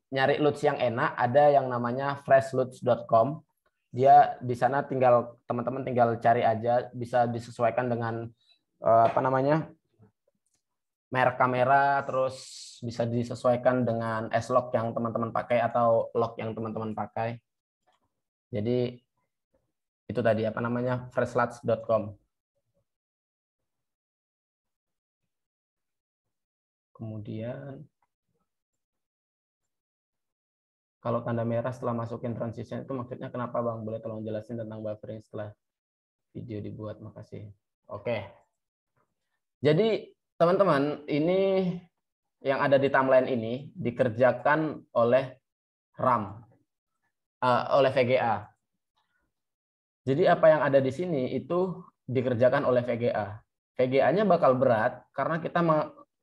nyari loot yang enak, ada yang namanya freshloot.com. Dia di sana tinggal teman-teman tinggal cari aja, bisa disesuaikan dengan eh, apa namanya merek kamera, terus bisa disesuaikan dengan s lock yang teman-teman pakai atau lock yang teman-teman pakai. Jadi itu tadi apa namanya freshlots.com. Kemudian kalau tanda merah setelah masukin transition itu maksudnya kenapa Bang? Boleh tolong jelasin tentang buffering setelah video dibuat. Makasih. Oke. Jadi teman-teman, ini yang ada di timeline ini dikerjakan oleh RAM uh, oleh VGA. Jadi apa yang ada di sini itu dikerjakan oleh VGA. VGA-nya bakal berat karena kita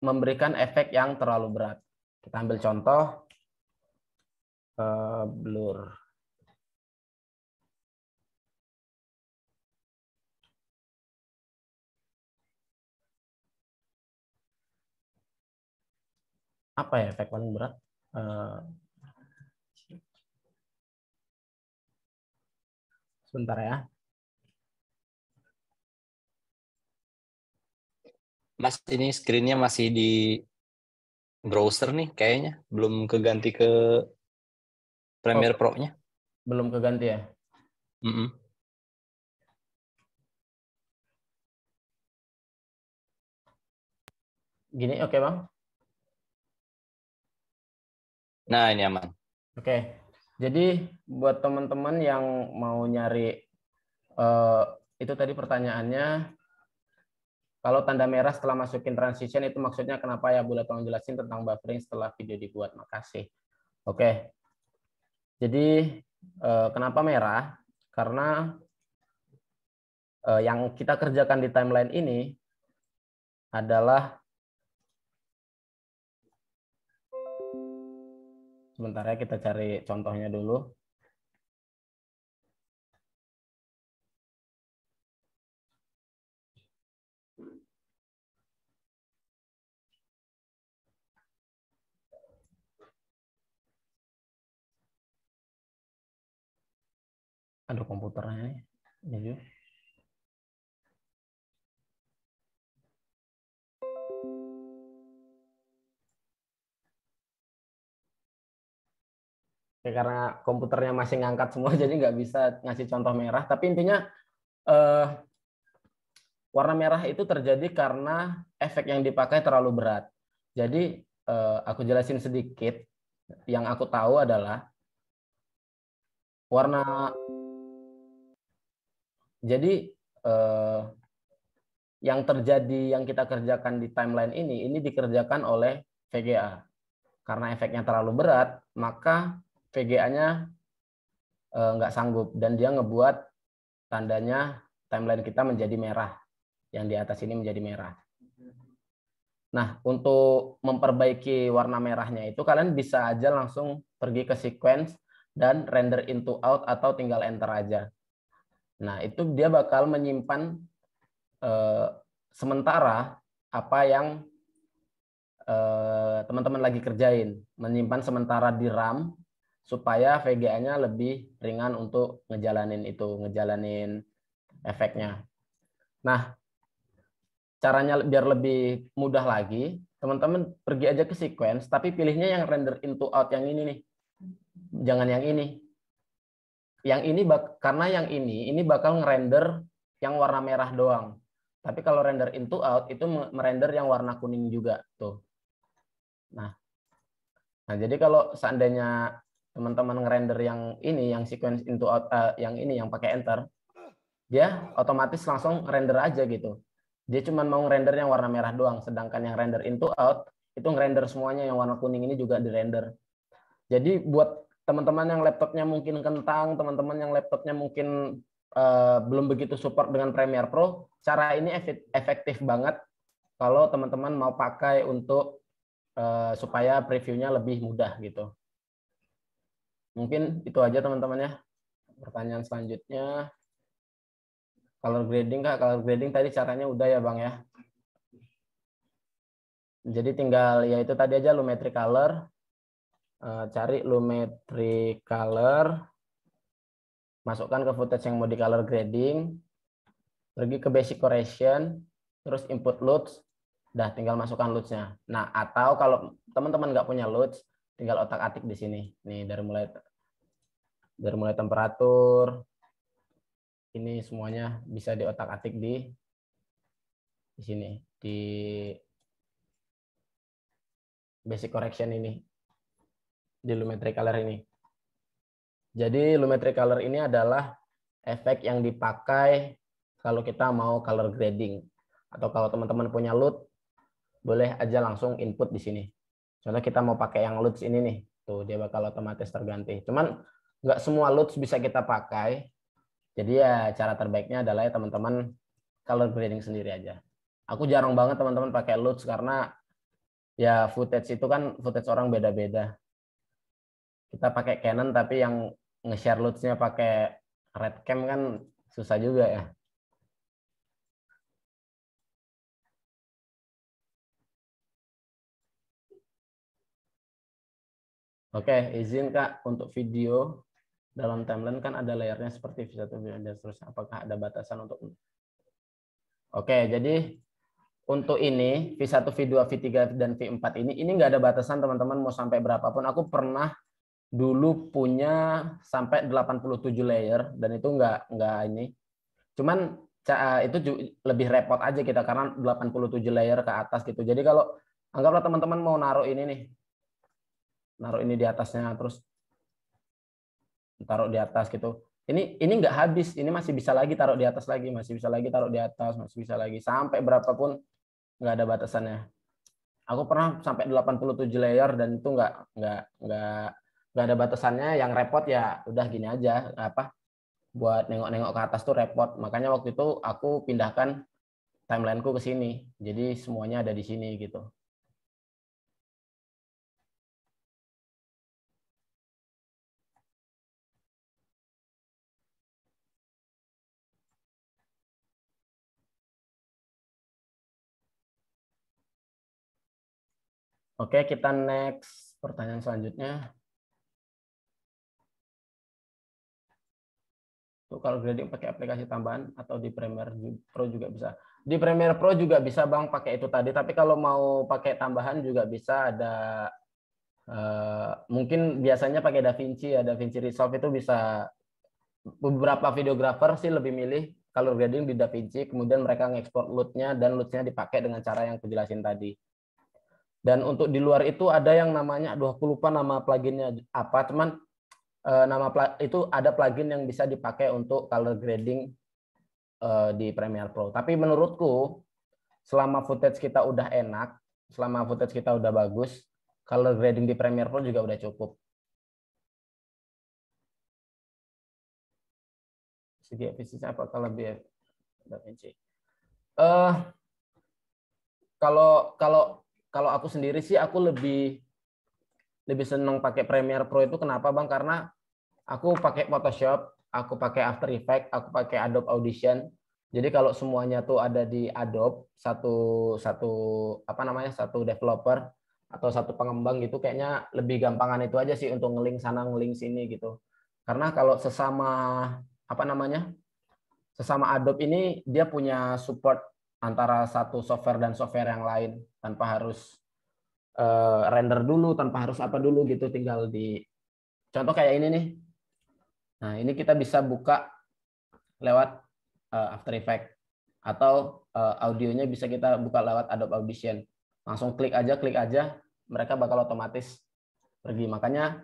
memberikan efek yang terlalu berat. Kita ambil contoh uh, blur. Apa ya efek paling berat? Uh, sebentar ya. Mas ini screennya masih di browser nih kayaknya belum keganti ke Premiere oh, Pro-nya. Belum keganti ya. Mm -mm. Gini oke okay, bang. Nah ini aman. Oke. Okay. Jadi buat teman-teman yang mau nyari uh, itu tadi pertanyaannya kalau tanda merah setelah masukin transition itu maksudnya kenapa ya boleh tolong jelasin tentang buffering setelah video dibuat. Makasih. Oke. Jadi eh, kenapa merah? Karena eh, yang kita kerjakan di timeline ini adalah sebentar ya kita cari contohnya dulu. ada komputernya nih. Ini juga. ya, karena komputernya masih ngangkat semua jadi nggak bisa ngasih contoh merah tapi intinya eh, warna merah itu terjadi karena efek yang dipakai terlalu berat jadi eh, aku jelasin sedikit yang aku tahu adalah warna jadi eh, yang terjadi yang kita kerjakan di timeline ini ini dikerjakan oleh VGA. Karena efeknya terlalu berat, maka VGA-nya eh, nggak sanggup dan dia ngebuat tandanya timeline kita menjadi merah. Yang di atas ini menjadi merah. Nah, untuk memperbaiki warna merahnya itu kalian bisa aja langsung pergi ke sequence dan render into out atau tinggal enter aja. Nah, itu dia bakal menyimpan eh, sementara apa yang eh, teman-teman lagi kerjain, menyimpan sementara di RAM supaya VGA-nya lebih ringan untuk ngejalanin itu, ngejalanin efeknya. Nah, caranya biar lebih mudah lagi, teman-teman pergi aja ke sequence, tapi pilihnya yang render into out yang ini nih. Jangan yang ini yang ini bak karena yang ini ini bakal ngerender yang warna merah doang. Tapi kalau render into out itu merender yang warna kuning juga tuh. Nah, nah jadi kalau seandainya teman-teman ngerender yang ini yang sequence into out uh, yang ini yang pakai enter, dia otomatis langsung render aja gitu. Dia cuma mau render yang warna merah doang, sedangkan yang render into out itu ngerender semuanya yang warna kuning ini juga di render Jadi buat teman-teman yang laptopnya mungkin kentang, teman-teman yang laptopnya mungkin uh, belum begitu support dengan Premiere Pro, cara ini efektif banget kalau teman-teman mau pakai untuk uh, supaya previewnya lebih mudah gitu. Mungkin itu aja teman-teman ya. Pertanyaan selanjutnya color grading kak color grading tadi caranya udah ya bang ya jadi tinggal ya itu tadi aja lumetri color Eh, cari Lumetri Color, masukkan ke footage yang mau di color grading, pergi ke basic correction, terus input loads, dah tinggal masukkan loadsnya. Nah, atau kalau teman-teman nggak punya loads, tinggal otak-atik di sini. Nih, dari mulai dari mulai temperatur, ini semuanya bisa di otak atik di di sini di basic correction ini di Lumetri Color ini. Jadi Lumetri Color ini adalah efek yang dipakai kalau kita mau color grading. Atau kalau teman-teman punya LUT, boleh aja langsung input di sini. Contoh kita mau pakai yang lut ini nih. Tuh, dia bakal otomatis terganti. Cuman nggak semua lut bisa kita pakai. Jadi ya cara terbaiknya adalah ya teman-teman color grading sendiri aja. Aku jarang banget teman-teman pakai lut karena ya footage itu kan footage orang beda-beda kita pakai Canon tapi yang nge-share lutsnya pakai Red Cam kan susah juga ya. Oke, izin Kak untuk video dalam timeline kan ada layarnya seperti V1, V2, dan seterusnya. Apakah ada batasan untuk Oke, jadi untuk ini V1, V2, V3, dan V4 ini, ini nggak ada batasan teman-teman mau sampai berapapun. Aku pernah dulu punya sampai 87 layer dan itu nggak nggak ini. Cuman eh, itu lebih repot aja kita karena 87 layer ke atas gitu. Jadi kalau anggaplah teman-teman mau naruh ini nih. Naruh ini di atasnya terus taruh di atas gitu. Ini ini nggak habis, ini masih bisa lagi taruh di atas lagi, masih bisa lagi taruh di atas, masih bisa lagi sampai berapapun nggak ada batasannya. Aku pernah sampai 87 layer dan itu nggak nggak nggak nggak ada batasannya yang repot ya udah gini aja apa buat nengok-nengok ke atas tuh repot makanya waktu itu aku pindahkan timelineku ke sini jadi semuanya ada di sini gitu Oke, kita next pertanyaan selanjutnya. Tuh, kalau grading pakai aplikasi tambahan atau di Premiere Pro juga bisa. Di Premiere Pro juga bisa Bang pakai itu tadi, tapi kalau mau pakai tambahan juga bisa ada uh, mungkin biasanya pakai DaVinci ya, DaVinci Resolve itu bisa beberapa videographer sih lebih milih kalau grading di DaVinci, kemudian mereka ngekspor lutnya dan lootnya dipakai dengan cara yang kujelasin tadi. Dan untuk di luar itu ada yang namanya, aduh aku lupa nama pluginnya apa, cuman Eh, nama itu ada plugin yang bisa dipakai untuk color grading eh, di Premiere Pro. Tapi menurutku selama footage kita udah enak, selama footage kita udah bagus, color grading di Premiere Pro juga udah cukup. Segi efisiensi apakah lebih DaVinci? Uh, eh, kalau kalau kalau aku sendiri sih aku lebih lebih seneng pakai Premiere Pro itu kenapa bang? Karena aku pakai Photoshop, aku pakai After Effects, aku pakai Adobe Audition. Jadi kalau semuanya tuh ada di Adobe satu satu apa namanya satu developer atau satu pengembang gitu kayaknya lebih gampangan itu aja sih untuk ngeling sana ngeling sini gitu. Karena kalau sesama apa namanya sesama Adobe ini dia punya support antara satu software dan software yang lain tanpa harus Eh, render dulu tanpa harus apa dulu gitu tinggal di contoh kayak ini nih nah ini kita bisa buka lewat uh, After Effects atau uh, audionya bisa kita buka lewat Adobe Audition langsung klik aja klik aja mereka bakal otomatis pergi makanya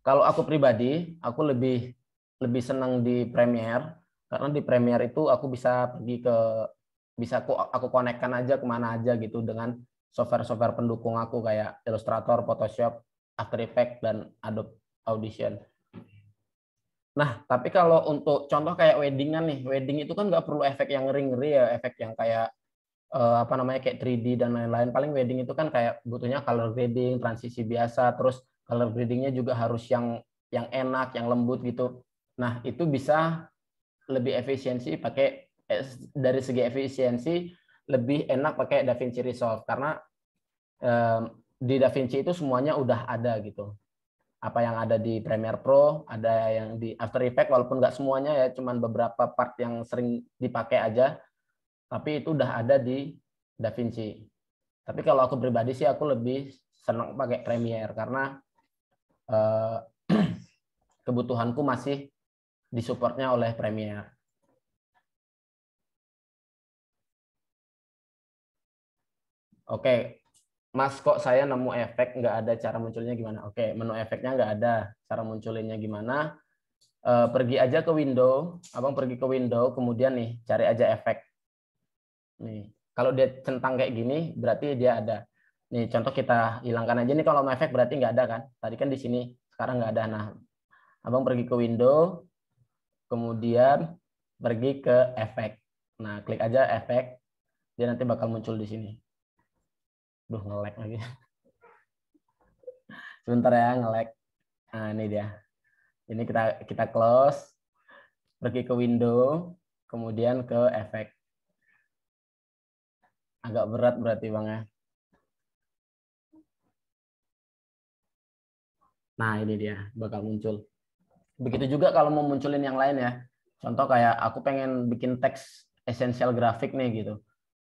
kalau aku pribadi aku lebih lebih senang di Premiere karena di Premiere itu aku bisa pergi ke bisa aku aku konekkan aja kemana aja gitu dengan software-software pendukung aku kayak Illustrator, Photoshop, After Effects dan Adobe Audition. Nah, tapi kalau untuk contoh kayak weddingan nih, wedding itu kan nggak perlu efek yang ngeri-ngeri ya, efek yang kayak eh, apa namanya kayak 3D dan lain-lain. Paling wedding itu kan kayak butuhnya color grading, transisi biasa, terus color gradingnya juga harus yang yang enak, yang lembut gitu. Nah, itu bisa lebih efisiensi pakai eh, dari segi efisiensi lebih enak pakai DaVinci Resolve karena um, di DaVinci itu semuanya udah ada gitu. Apa yang ada di Premiere Pro, ada yang di After Effects, walaupun nggak semuanya ya, cuman beberapa part yang sering dipakai aja, tapi itu udah ada di DaVinci. Tapi kalau aku pribadi sih aku lebih senang pakai Premiere karena uh, kebutuhanku masih disupportnya oleh Premiere. oke okay, Mas kok saya nemu efek nggak ada cara munculnya gimana? Oke, okay, menu efeknya nggak ada, cara munculinnya gimana? Uh, pergi aja ke window, abang pergi ke window, kemudian nih cari aja efek. Nih, kalau dia centang kayak gini, berarti dia ada. Nih contoh kita hilangkan aja nih kalau mau efek berarti nggak ada kan? Tadi kan di sini, sekarang nggak ada. Nah, abang pergi ke window, kemudian pergi ke efek. Nah, klik aja efek, dia nanti bakal muncul di sini. Duh, ngelek lagi. Sebentar ya, ngelek. Nah, ini dia. Ini kita kita close, pergi ke window, kemudian ke efek. Agak berat berarti Bang ya. Nah, ini dia bakal muncul. Begitu juga kalau mau munculin yang lain ya. Contoh kayak aku pengen bikin teks esensial grafik nih gitu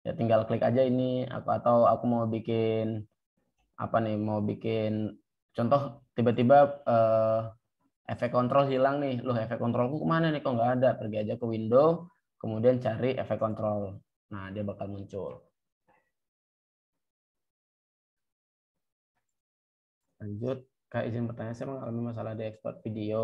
ya tinggal klik aja ini aku atau aku mau bikin apa nih mau bikin contoh tiba-tiba eh, efek kontrol hilang nih loh efek kontrolku kemana nih kok nggak ada pergi aja ke window kemudian cari efek kontrol nah dia bakal muncul lanjut kak izin bertanya saya mengalami masalah di export video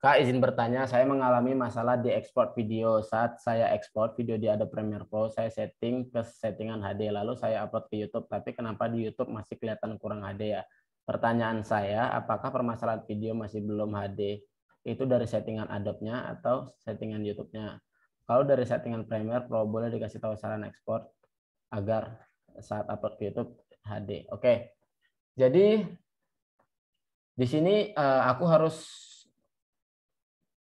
Kak izin bertanya, saya mengalami masalah di ekspor video. Saat saya ekspor video di Adobe Premiere Pro, saya setting ke settingan HD, lalu saya upload ke YouTube. Tapi kenapa di YouTube masih kelihatan kurang HD ya? Pertanyaan saya, apakah permasalahan video masih belum HD? Itu dari settingan Adobe-nya atau settingan YouTube-nya? Kalau dari settingan Premiere Pro, boleh dikasih tahu saran ekspor agar saat upload ke YouTube HD. Oke, jadi di sini eh, aku harus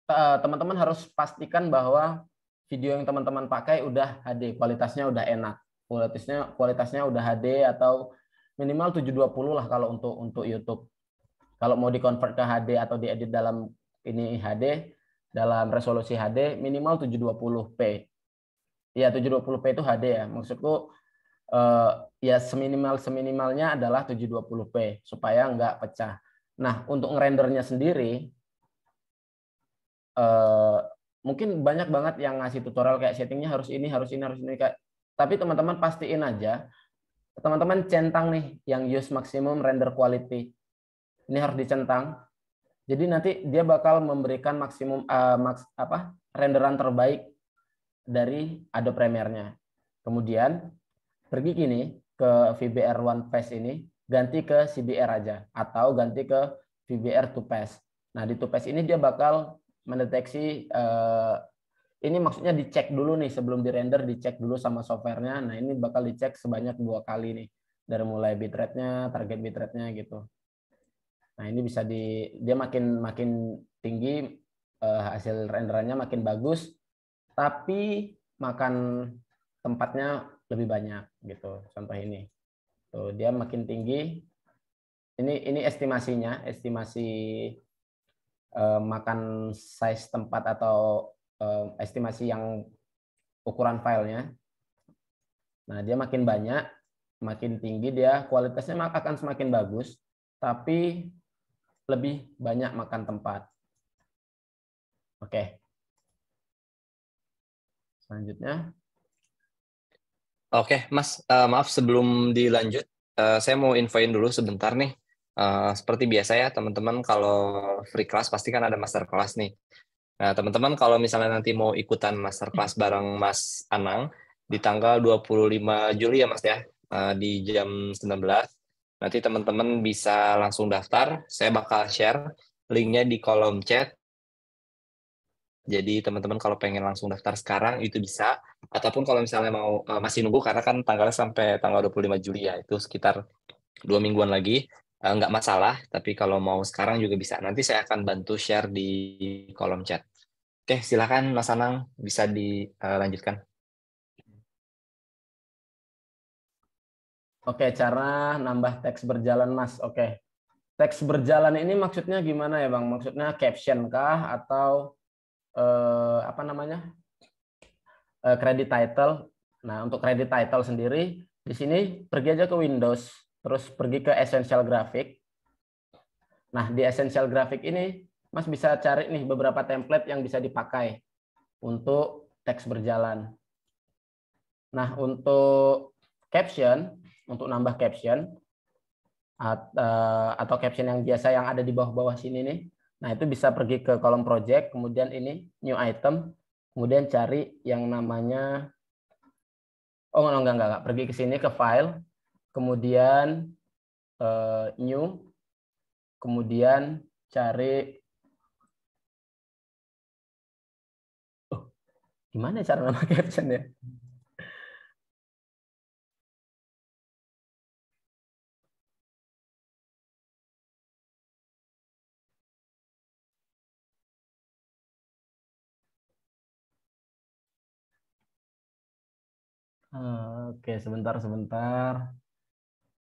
Eh, teman-teman harus pastikan bahwa video yang teman-teman pakai udah HD, kualitasnya udah enak. Kualitasnya kualitasnya udah HD atau minimal 720 lah kalau untuk untuk YouTube. Kalau mau dikonvert ke HD atau diedit dalam ini HD dalam resolusi HD minimal 720p. Ya 720p itu HD ya. Maksudku eh, ya seminimal seminimalnya adalah 720p supaya nggak pecah. Nah, untuk ngerendernya sendiri Eh, mungkin banyak banget yang ngasih tutorial kayak settingnya harus ini harus ini harus ini kayak tapi teman-teman pastiin aja teman-teman centang nih yang use maximum render quality ini harus dicentang jadi nanti dia bakal memberikan maksimum uh, eh, max, apa renderan terbaik dari Adobe Premiere-nya kemudian pergi gini ke VBR One Pass ini ganti ke CBR aja atau ganti ke VBR Two Pass nah di Two Pass ini dia bakal mendeteksi uh, ini maksudnya dicek dulu nih sebelum di render dicek dulu sama softwarenya. Nah ini bakal dicek sebanyak dua kali nih dari mulai bitrate-nya, target bitrate-nya gitu. Nah ini bisa di dia makin makin tinggi uh, hasil renderannya makin bagus, tapi makan tempatnya lebih banyak gitu. Contoh ini, tuh dia makin tinggi. Ini ini estimasinya, estimasi eh, makan size tempat atau eh, estimasi yang ukuran filenya. Nah, dia makin banyak, makin tinggi dia kualitasnya maka akan semakin bagus, tapi lebih banyak makan tempat. Oke. Selanjutnya. Oke, Mas, uh, maaf sebelum dilanjut, uh, saya mau infoin dulu sebentar nih. Eh, seperti biasa ya teman-teman kalau free class pasti kan ada master class nih. Nah, teman-teman kalau misalnya nanti mau ikutan master class bareng Mas Anang di tanggal 25 Juli ya Mas ya, eh, di jam 19. Nanti teman-teman bisa langsung daftar. Saya bakal share linknya di kolom chat. Jadi teman-teman kalau pengen langsung daftar sekarang itu bisa ataupun kalau misalnya mau eh, masih nunggu karena kan tanggalnya sampai tanggal 25 Juli ya itu sekitar dua mingguan lagi Eh, nggak masalah, tapi kalau mau sekarang juga bisa. Nanti saya akan bantu share di kolom chat. Oke, silakan Mas Anang bisa dilanjutkan. Eh, Oke, cara nambah teks berjalan, Mas. Oke. Teks berjalan ini maksudnya gimana ya, Bang? Maksudnya caption kah atau uh, apa namanya? Uh, credit title. Nah, untuk credit title sendiri di sini pergi aja ke Windows terus pergi ke essential graphic. Nah, di essential graphic ini Mas bisa cari nih beberapa template yang bisa dipakai untuk teks berjalan. Nah, untuk caption, untuk nambah caption eh, atau caption yang biasa yang ada di bawah-bawah sini nih. Nah, itu bisa pergi ke kolom project, kemudian ini new item, kemudian cari yang namanya Oh, enggak, enggak, enggak. Pergi ke sini ke file, kemudian uh, new, kemudian cari oh, gimana cara nama caption ya? Ah, oke, sebentar, sebentar.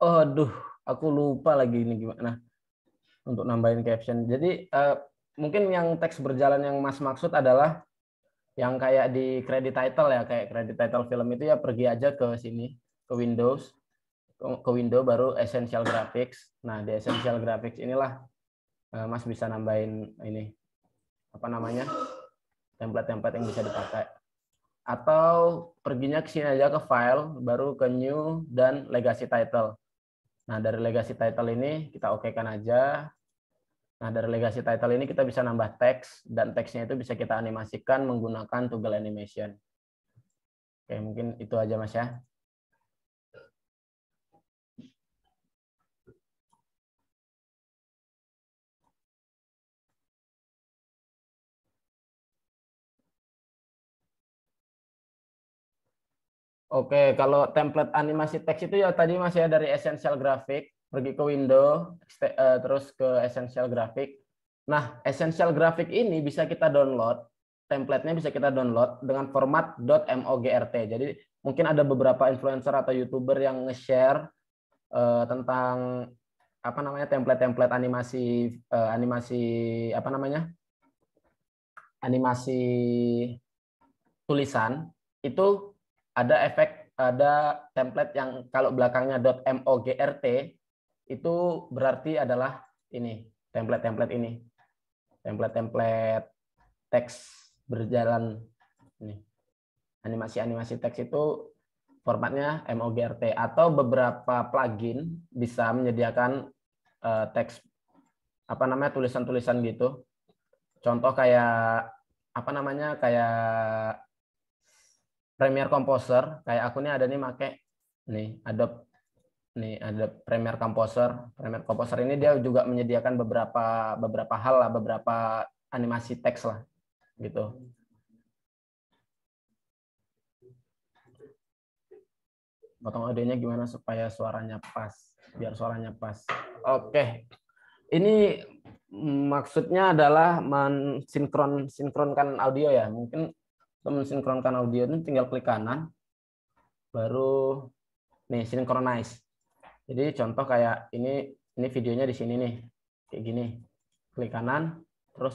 Aduh, aku lupa lagi ini gimana untuk nambahin caption. Jadi uh, mungkin yang teks berjalan yang Mas maksud adalah yang kayak di credit title ya, kayak credit title film itu ya pergi aja ke sini, ke Windows, ke window baru essential graphics. Nah, di essential graphics inilah uh, Mas bisa nambahin ini apa namanya template-template yang bisa dipakai atau perginya ke sini aja ke file baru ke new dan legacy title nah dari legacy title ini kita okekan aja nah dari legacy title ini kita bisa nambah teks dan teksnya itu bisa kita animasikan menggunakan toggle animation oke mungkin itu aja mas ya Oke, kalau template animasi teks itu ya tadi masih ya dari Essential Graphic, pergi ke window, eh, terus ke Essential Graphic. Nah, Essential Graphic ini bisa kita download, template-nya bisa kita download dengan format .mogrt. Jadi mungkin ada beberapa influencer atau YouTuber yang nge-share uh, tentang apa namanya template-template animasi uh, animasi apa namanya? animasi tulisan itu ada efek ada template yang kalau belakangnya .mogrt itu berarti adalah ini template-template ini template-template teks berjalan ini animasi-animasi teks itu formatnya MOGRT atau beberapa plugin bisa menyediakan uh, teks apa namanya tulisan-tulisan gitu. Contoh kayak apa namanya kayak Premiere Composer, kayak aku nih ada nih make nih ada nih ada Premiere Composer. Premiere Composer ini dia juga menyediakan beberapa beberapa hal lah, beberapa animasi teks lah gitu. Potong audionya gimana supaya suaranya pas, biar suaranya pas. Oke. Okay. Ini maksudnya adalah mensinkron sinkronkan audio ya. Mungkin untuk mensinkronkan audio ini tinggal klik kanan, baru nih synchronize. Jadi contoh kayak ini ini videonya di sini nih, kayak gini. Klik kanan, terus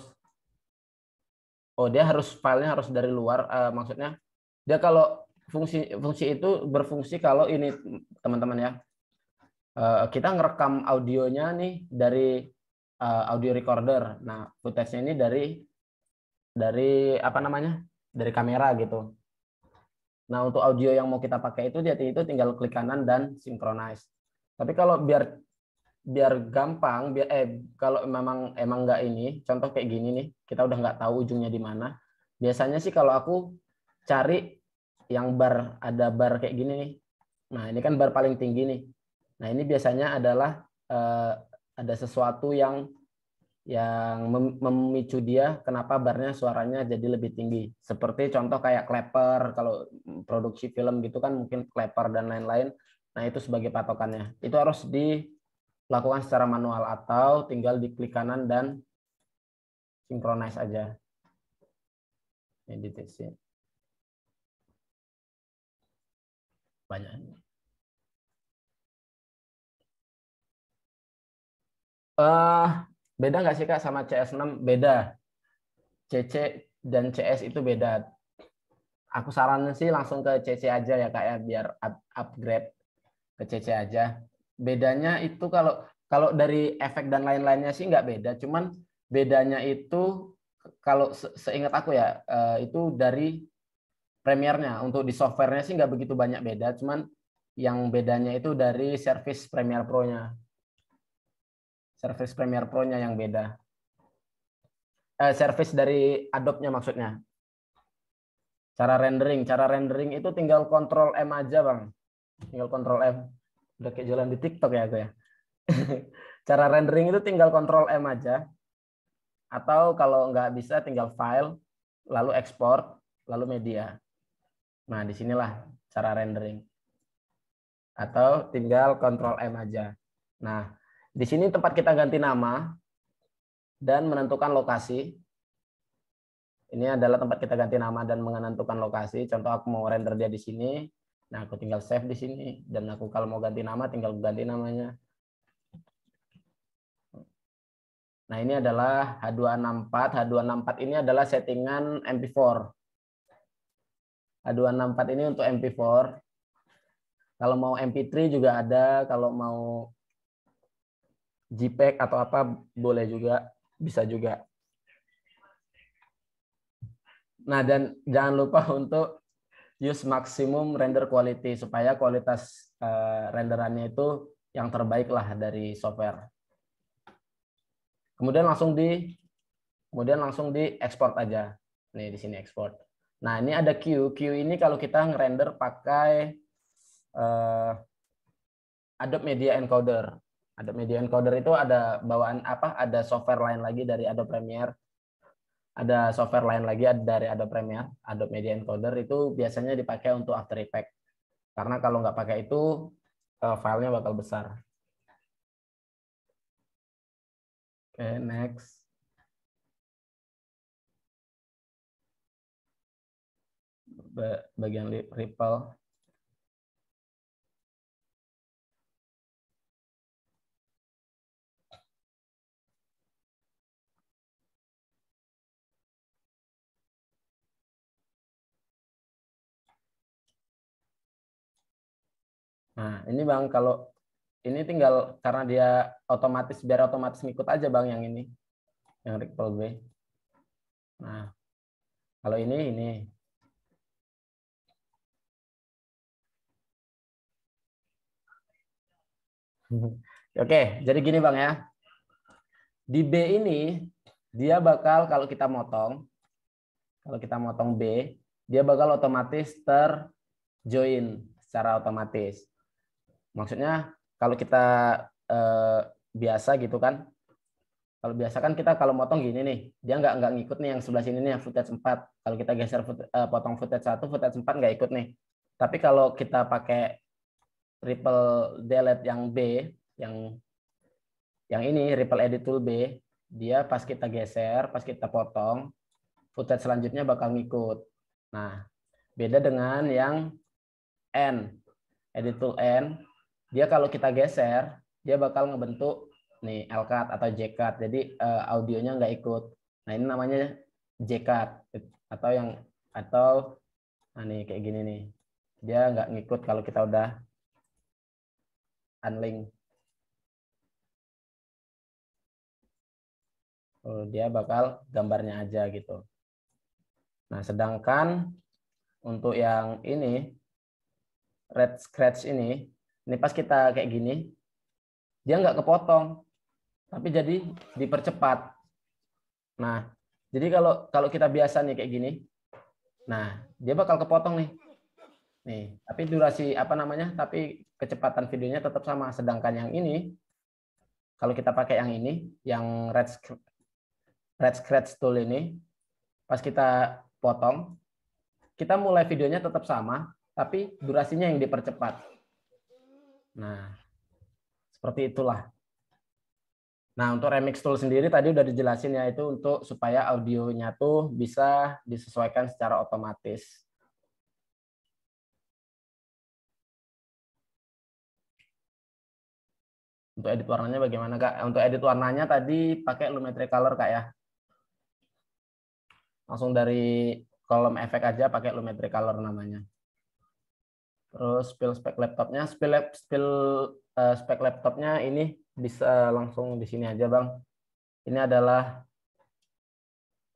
oh dia harus filenya harus dari luar, uh, maksudnya dia kalau fungsi fungsi itu berfungsi kalau ini teman-teman ya eh, kita ngerekam audionya nih dari eh, audio recorder. Nah footage-nya ini dari dari apa namanya dari kamera gitu. Nah, untuk audio yang mau kita pakai itu jadi itu tinggal klik kanan dan synchronize. Tapi kalau biar biar gampang, biar eh kalau memang emang nggak ini, contoh kayak gini nih, kita udah nggak tahu ujungnya di mana. Biasanya sih kalau aku cari yang bar ada bar kayak gini nih. Nah, ini kan bar paling tinggi nih. Nah, ini biasanya adalah eh, ada sesuatu yang yang memicu dia kenapa barnya suaranya jadi lebih tinggi. Seperti contoh kayak clapper kalau produksi film gitu kan mungkin clapper dan lain-lain. Nah, itu sebagai patokannya. Itu harus dilakukan secara manual atau tinggal di klik kanan dan synchronize aja. Editasi. Banyak. Uh, Beda nggak sih Kak sama CS6? Beda. CC dan CS itu beda. Aku saranin sih langsung ke CC aja ya Kak ya biar upgrade ke CC aja. Bedanya itu kalau kalau dari efek dan lain-lainnya sih nggak beda, cuman bedanya itu kalau seingat aku ya eh, itu dari premiernya untuk di softwarenya sih nggak begitu banyak beda, cuman yang bedanya itu dari service Premier Pro-nya. Service Premiere Pro-nya yang beda. Eh, service dari Adobe-nya maksudnya. Cara rendering, cara rendering itu tinggal kontrol M aja, Bang. Tinggal kontrol M. Udah kayak jalan di TikTok ya aku ya. cara rendering itu tinggal kontrol M aja. Atau kalau nggak bisa tinggal file, lalu export lalu media. Nah, disinilah cara rendering. Atau tinggal kontrol M aja. Nah, di sini tempat kita ganti nama dan menentukan lokasi. Ini adalah tempat kita ganti nama dan menentukan lokasi. Contoh aku mau render dia di sini. Nah, aku tinggal save di sini dan aku kalau mau ganti nama tinggal ganti namanya. Nah, ini adalah H264. H264 ini adalah settingan MP4. H264 ini untuk MP4. Kalau mau MP3 juga ada, kalau mau JPEG atau apa boleh juga bisa juga. Nah, dan jangan lupa untuk use maksimum render quality supaya kualitas eh, renderannya itu yang terbaik lah dari software. Kemudian langsung di kemudian langsung di export aja. Nih di sini export. Nah, ini ada Q. Q ini kalau kita ngerender pakai eh, Adobe Media Encoder ada media encoder itu ada bawaan apa ada software lain lagi dari Adobe Premiere ada software lain lagi dari Adobe Premiere Adobe Media Encoder itu biasanya dipakai untuk After Effects karena kalau nggak pakai itu eh, filenya bakal besar oke okay, next bagian ripple Nah, ini Bang kalau ini tinggal karena dia otomatis biar otomatis ngikut aja Bang yang ini. Yang Ripple B. Nah, kalau ini ini Oke, jadi gini Bang ya. Di B ini dia bakal kalau kita motong kalau kita motong B, dia bakal otomatis terjoin secara otomatis. Maksudnya kalau kita eh, biasa gitu kan, kalau biasa kan kita kalau motong gini nih, dia nggak nggak ngikut nih yang sebelah sini nih yang footage 4. Kalau kita geser foot, eh, potong footage 1, footage 4 nggak ikut nih. Tapi kalau kita pakai ripple delete yang B, yang yang ini ripple edit tool B, dia pas kita geser, pas kita potong, footage selanjutnya bakal ngikut. Nah, beda dengan yang N, edit tool N, dia kalau kita geser dia bakal ngebentuk nih L cut atau J cut jadi uh, audionya nggak ikut nah ini namanya J cut atau yang atau nah nih kayak gini nih dia nggak ngikut kalau kita udah unlink oh, dia bakal gambarnya aja gitu nah sedangkan untuk yang ini red scratch ini ini pas kita kayak gini dia nggak kepotong tapi jadi dipercepat nah jadi kalau kalau kita biasa nih kayak gini nah dia bakal kepotong nih nih tapi durasi apa namanya tapi kecepatan videonya tetap sama sedangkan yang ini kalau kita pakai yang ini yang red red scratch tool ini pas kita potong kita mulai videonya tetap sama tapi durasinya yang dipercepat Nah, seperti itulah. Nah, untuk remix tool sendiri tadi udah dijelasin ya itu untuk supaya audionya tuh bisa disesuaikan secara otomatis. Untuk edit warnanya bagaimana Kak? Untuk edit warnanya tadi pakai Lumetri Color Kak ya. Langsung dari kolom efek aja pakai Lumetri Color namanya. Terus spill spek laptopnya, spill spill uh, spek laptopnya ini bisa langsung di sini aja bang. Ini adalah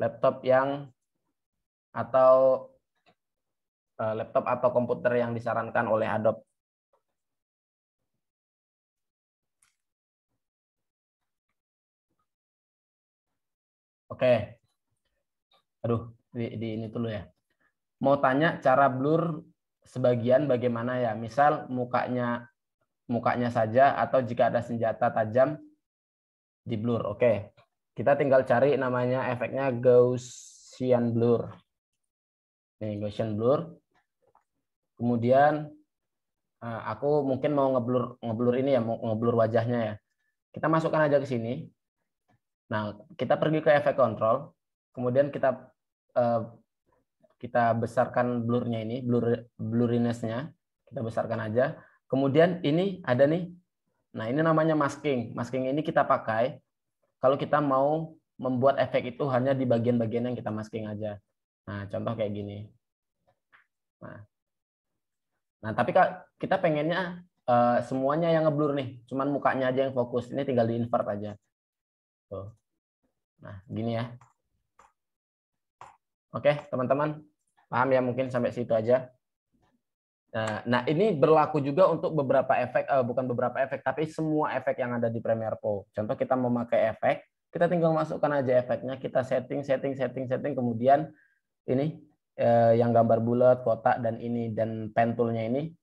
laptop yang atau uh, laptop atau komputer yang disarankan oleh Adobe. Oke, aduh di, di ini dulu ya. Mau tanya cara blur sebagian bagaimana ya misal mukanya mukanya saja atau jika ada senjata tajam di blur oke okay. kita tinggal cari namanya efeknya Gaussian blur nih Gaussian blur kemudian eh, aku mungkin mau ngeblur ngeblur ini ya mau ngeblur wajahnya ya kita masukkan aja ke sini nah kita pergi ke efek kontrol kemudian kita eh, kita besarkan blurnya ini, blur blurrinessnya kita besarkan aja. Kemudian ini ada nih. Nah, ini namanya masking. Masking ini kita pakai kalau kita mau membuat efek itu hanya di bagian-bagian yang kita masking aja. Nah, contoh kayak gini. Nah, nah tapi kita pengennya uh, semuanya yang ngeblur nih, cuman mukanya aja yang fokus. Ini tinggal di invert aja. Tuh. Nah, gini ya. Oke, teman-teman, paham ya mungkin sampai situ aja. Eh, nah, ini berlaku juga untuk beberapa efek, eh, bukan beberapa efek, tapi semua efek yang ada di Premiere Pro. Contoh kita memakai efek, kita tinggal masukkan aja efeknya, kita setting, setting, setting, setting, kemudian ini eh, yang gambar bulat, kotak, dan ini, dan pen toolnya ini,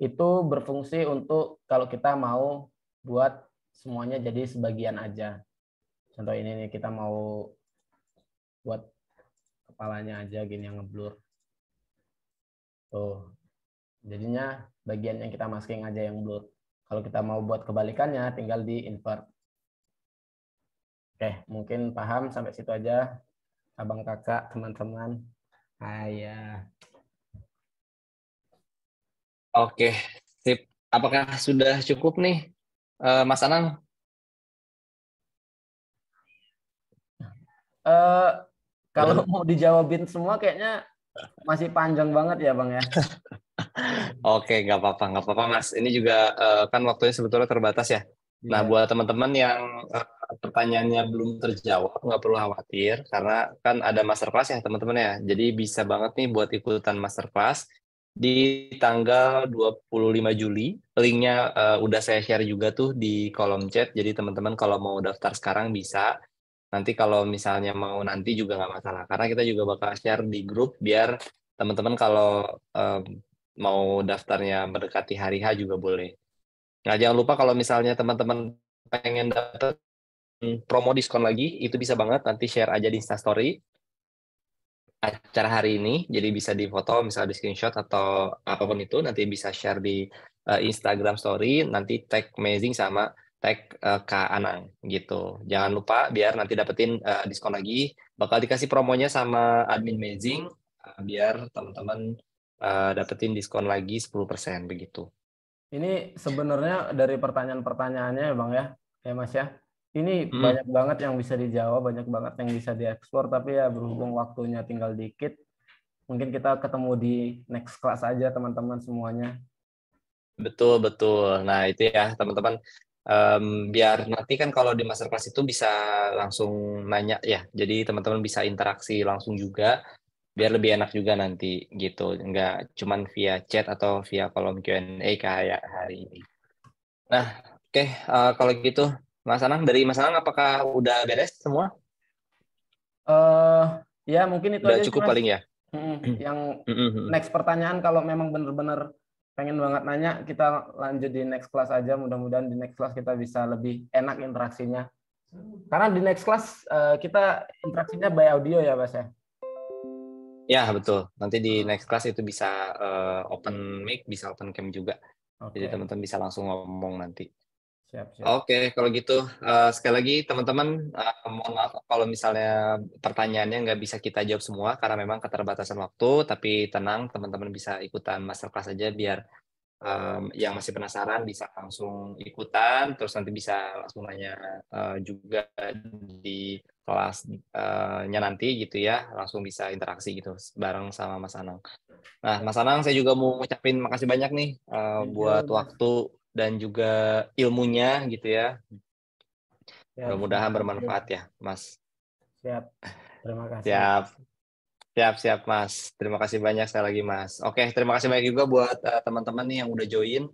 itu berfungsi untuk kalau kita mau buat semuanya jadi sebagian aja. Contoh ini kita mau buat kepalanya aja gini yang ngeblur. Tuh. Jadinya bagian yang kita masking aja yang blur. Kalau kita mau buat kebalikannya tinggal di invert. Oke, mungkin paham sampai situ aja. Abang kakak, teman-teman. Ayah. Iya. Oke, sip. Apakah sudah cukup nih, eh, Mas Anang? Uh, kalau iya. mau dijawabin semua kayaknya masih panjang banget ya bang ya. Oke, nggak apa-apa, nggak apa-apa mas. Ini juga eh, kan waktunya sebetulnya terbatas ya. Nah, iya. buat teman-teman yang eh, pertanyaannya belum terjawab, nggak perlu khawatir, karena kan ada masterclass ya teman-teman ya. Jadi bisa banget nih buat ikutan masterclass di tanggal 25 Juli. Linknya eh, udah saya share juga tuh di kolom chat, jadi teman-teman kalau mau daftar sekarang bisa nanti kalau misalnya mau nanti juga nggak masalah karena kita juga bakal share di grup biar teman-teman kalau um, mau daftarnya mendekati hari H juga boleh. Nah jangan lupa kalau misalnya teman-teman pengen dapat promo diskon lagi itu bisa banget nanti share aja di Instastory acara hari ini jadi bisa difoto misalnya di screenshot atau apapun itu nanti bisa share di uh, Instagram Story nanti tag amazing sama tag uh, Kak Anang gitu. Jangan lupa biar nanti dapetin uh, diskon lagi. Bakal dikasih promonya sama admin Amazing uh, biar teman-teman uh, dapetin diskon lagi 10% begitu. Ini sebenarnya dari pertanyaan-pertanyaannya ya, Bang ya, ya Mas ya. Ini hmm. banyak banget yang bisa dijawab, banyak banget yang bisa dieksplor, tapi ya berhubung waktunya tinggal dikit, mungkin kita ketemu di next class aja teman-teman semuanya. Betul, betul. Nah, itu ya teman-teman um, biar nanti kan kalau di masterclass itu bisa langsung nanya ya jadi teman-teman bisa interaksi langsung juga biar lebih enak juga nanti gitu nggak cuman via chat atau via kolom Q&A kayak hari ini nah oke okay, uh, eh, kalau gitu Mas Anang dari Mas Anang apakah udah beres semua uh, ya mungkin itu udah aja cukup cuman, paling ya yang next pertanyaan kalau memang benar-benar pengen banget nanya kita lanjut di next class aja mudah-mudahan di next class kita bisa lebih enak interaksinya karena di next class eh, kita interaksinya by audio ya Bas ya ya betul nanti di next class itu bisa eh, open mic bisa open cam juga okay. jadi teman-teman bisa langsung ngomong nanti Siap, siap. Oke, kalau gitu uh, sekali lagi teman-teman uh, mohon maaf kalau misalnya pertanyaannya nggak bisa kita jawab semua karena memang keterbatasan waktu. Tapi tenang, teman-teman bisa ikutan masterclass aja biar um, yang masih penasaran bisa langsung ikutan. Terus nanti bisa langsung nanya uh, juga di kelasnya nanti gitu ya langsung bisa interaksi gitu bareng sama Mas Anang. Nah Mas Anang saya juga mau ngucapin makasih banyak nih uh, buat waktu dan juga ilmunya gitu ya. ya Mudah-mudahan bermanfaat ya, Mas. Siap. Terima kasih. Siap. Siap, siap, Mas. Terima kasih banyak sekali lagi, Mas. Oke, terima kasih banyak juga buat eh, teman-teman uh, nih yang udah join,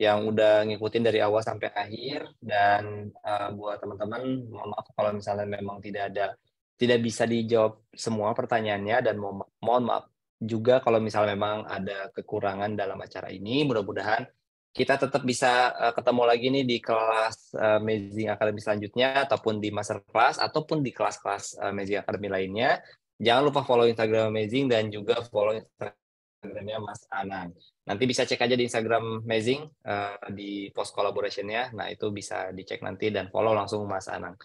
yang udah ngikutin dari awal sampai akhir. Dan uh, buat teman-teman, mohon maaf kalau misalnya memang tidak ada, tidak bisa dijawab semua pertanyaannya, dan mohon maaf juga kalau misalnya memang ada kekurangan dalam acara ini. Mudah-mudahan kita tetap bisa uh, ketemu lagi nih di kelas uh, Amazing Academy selanjutnya ataupun di masterclass ataupun di kelas-kelas uh, Amazing Academy lainnya. Jangan lupa follow Instagram Amazing dan juga follow Instagramnya Mas Anang. Nanti bisa cek aja di Instagram Amazing uh, di post collaboration-nya. Nah, itu bisa dicek nanti dan follow langsung Mas Anang.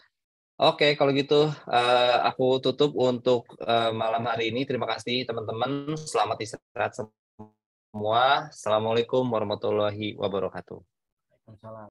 Oke, okay, kalau gitu uh, aku tutup untuk uh, malam hari ini. Terima kasih teman-teman. Selamat istirahat semua. Assalamualaikum warahmatullahi wabarakatuh. Waalaikumsalam.